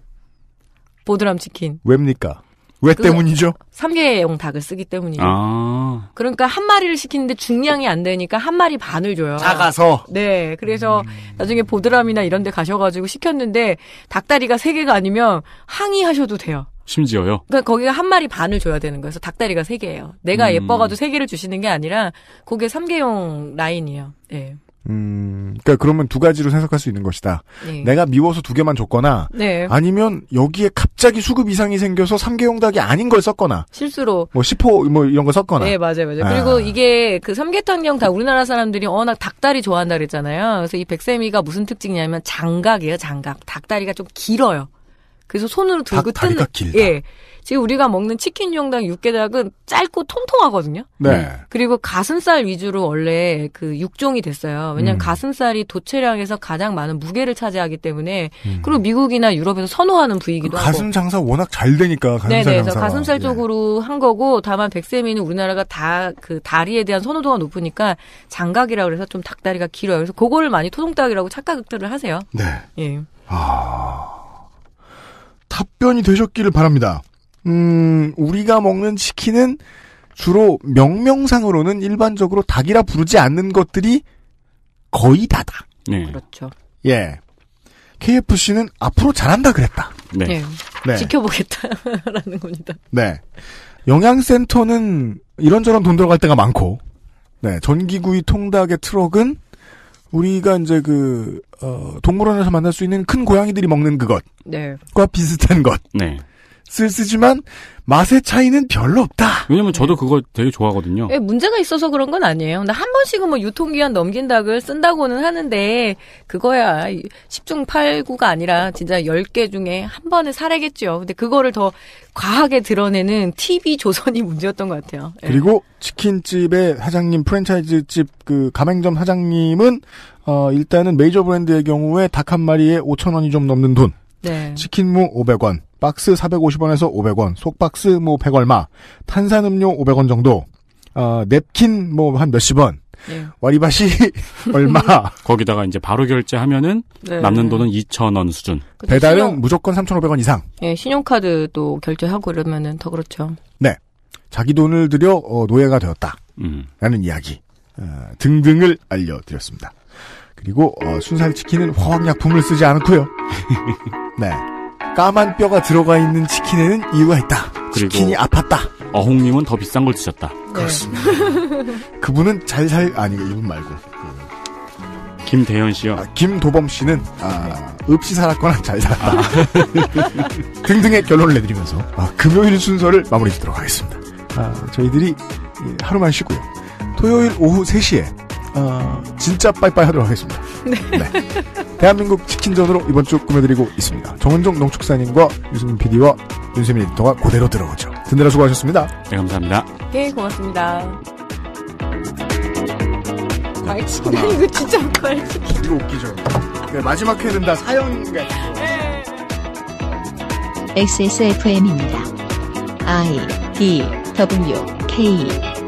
보드람 치킨. 왜입니까? 왜 그 때문이죠? 3개용 닭을 쓰기 때문이에요. 아. 그러니까 한 마리를 시키는데 중량이 안 되니까 한 마리 반을 줘요. 작아서? 네. 그래서 음. 나중에 보드람이나 이런 데 가셔가지고 시켰는데 닭다리가 3개가 아니면 항의하셔도 돼요. 심지어요? 그러니까 거기가 한 마리 반을 줘야 되는 거예요. 그래서 닭다리가 3개예요. 내가 음. 예뻐가지고 3개를 주시는 게 아니라 그게 3개용 라인이에요. 예. 네. 음, 그러니까 그러면 두 가지로 해석할 수 있는 것이다. 네. 내가 미워서 두 개만 줬거나, 네. 아니면 여기에 갑자기 수급 이상이 생겨서 삼계 용닭이 아닌 걸 썼거나, 실수로 뭐 10호 뭐 이런 걸 썼거나. 네, 맞아요, 맞아요. 아. 그리고 이게 그 삼계탕용 다 우리나라 사람들이 워낙 닭다리 좋아한다 그랬잖아요. 그래서 이 백세미가 무슨 특징이냐면 장각이에요, 장각. 닭다리가 좀 길어요. 그래서 손으로 들고 뜯는 예. 지금 우리가 먹는 치킨 용당 육개닭은 짧고 통통하거든요. 네. 그리고 가슴살 위주로 원래 그 육종이 됐어요. 왜냐하면 음. 가슴살이 도체량에서 가장 많은 무게를 차지하기 때문에 음. 그리고 미국이나 유럽에서 선호하는 부위이기도 그 가슴 하고. 가슴 장사 워낙 잘 되니까 가슴살 네네, 장사. 가슴살 예. 쪽으로 한 거고 다만 백세미는 우리나라가 다 그 다리에 대한 선호도가 높으니까 장각이라 그래서 좀 닭다리가 길어요. 그래서 그거를 많이 토종닭이라고 착각들을 하세요. 네. 예. 아. 답변이 되셨기를 바랍니다. 음, 우리가 먹는 치킨은 주로 명명상으로는 일반적으로 닭이라 부르지 않는 것들이 거의 다다. 네. 그렇죠. 예. KFC는 앞으로 잘한다 그랬다. 네. 네. 네. 지켜보겠다라는 겁니다. 네. 영양센터는 이런저런 돈 들어갈 때가 많고, 네. 전기구이 통닭의 트럭은 우리가 이제 그, 어, 동물원에서 만날 수 있는 큰 고양이들이 먹는 그것. 네. 과 비슷한 것. 네. 쓸쓸지만 맛의 차이는 별로 없다. 왜냐면 저도 그걸 되게 좋아하거든요. 예, 문제가 있어서 그런 건 아니에요. 근데 한 번씩은 뭐 유통기한 넘긴 닭을 쓴다고는 하는데 그거야 10중 8구가 아니라 진짜 10개 중에 한 번은 사례겠죠. 근데 그거를 더 과하게 드러내는 TV 조선이 문제였던 것 같아요. 예. 그리고 치킨집의 사장님 프랜차이즈집 그 가맹점 사장님은 어, 일단은 메이저 브랜드의 경우에 닭 한 마리에 5천 원이 좀 넘는 돈. 네. 치킨무 500원. 박스 450원에서 500원, 속박스 뭐 100 얼마, 탄산음료 500원 정도, 어, 냅킨 뭐 한 몇십 원, 예. 와리바시 얼마. 거기다가 이제 바로 결제하면은 네. 남는 돈은 2,000원 수준. 배달은 신용... 무조건 3,500원 이상. 예, 신용카드도 결제하고 이러면은 더 그렇죠. 네. 자기 돈을 들여 어, 노예가 되었다. 음. 라는 이야기 어, 등등을 알려드렸습니다. 그리고 어, 순살 치킨은 화학약품을 쓰지 않고요. 네. 까만 뼈가 들어가 있는 치킨에는 이유가 있다. 그리고 치킨이 아팠다. 어홍님은 더 비싼 걸 드셨다. 네. 그렇습니다. 그분은 잘 살, 아니, 이분 말고. 그 김대현 씨요. 아, 김도범 씨는, 아, 읍시 살았거나 잘 살았다. 아. 등등의 결론을 내드리면서, 아, 금요일 순서를 마무리 짓도록 하겠습니다. 아, 저희들이 예, 하루만 쉬고요. 토요일 오후 3시에 어, 진짜 빠이빠이 하도록 하겠습니다. 네. 네. 대한민국 치킨전으로 이번 주 꾸며드리고 있습니다. 정은종 농축사님과 유승민 PD와 윤세민 리터가 그대로 들어오죠. 듣느라 수고하셨습니다. 네, 감사합니다. 예, 고맙습니다. 과일치킨 아, 네, 아니, 이거 진짜 말치킨. 이거 웃기죠. 그러니까 네, 마지막 회는 다 사연 같은 거. XSFM입니다. I D W K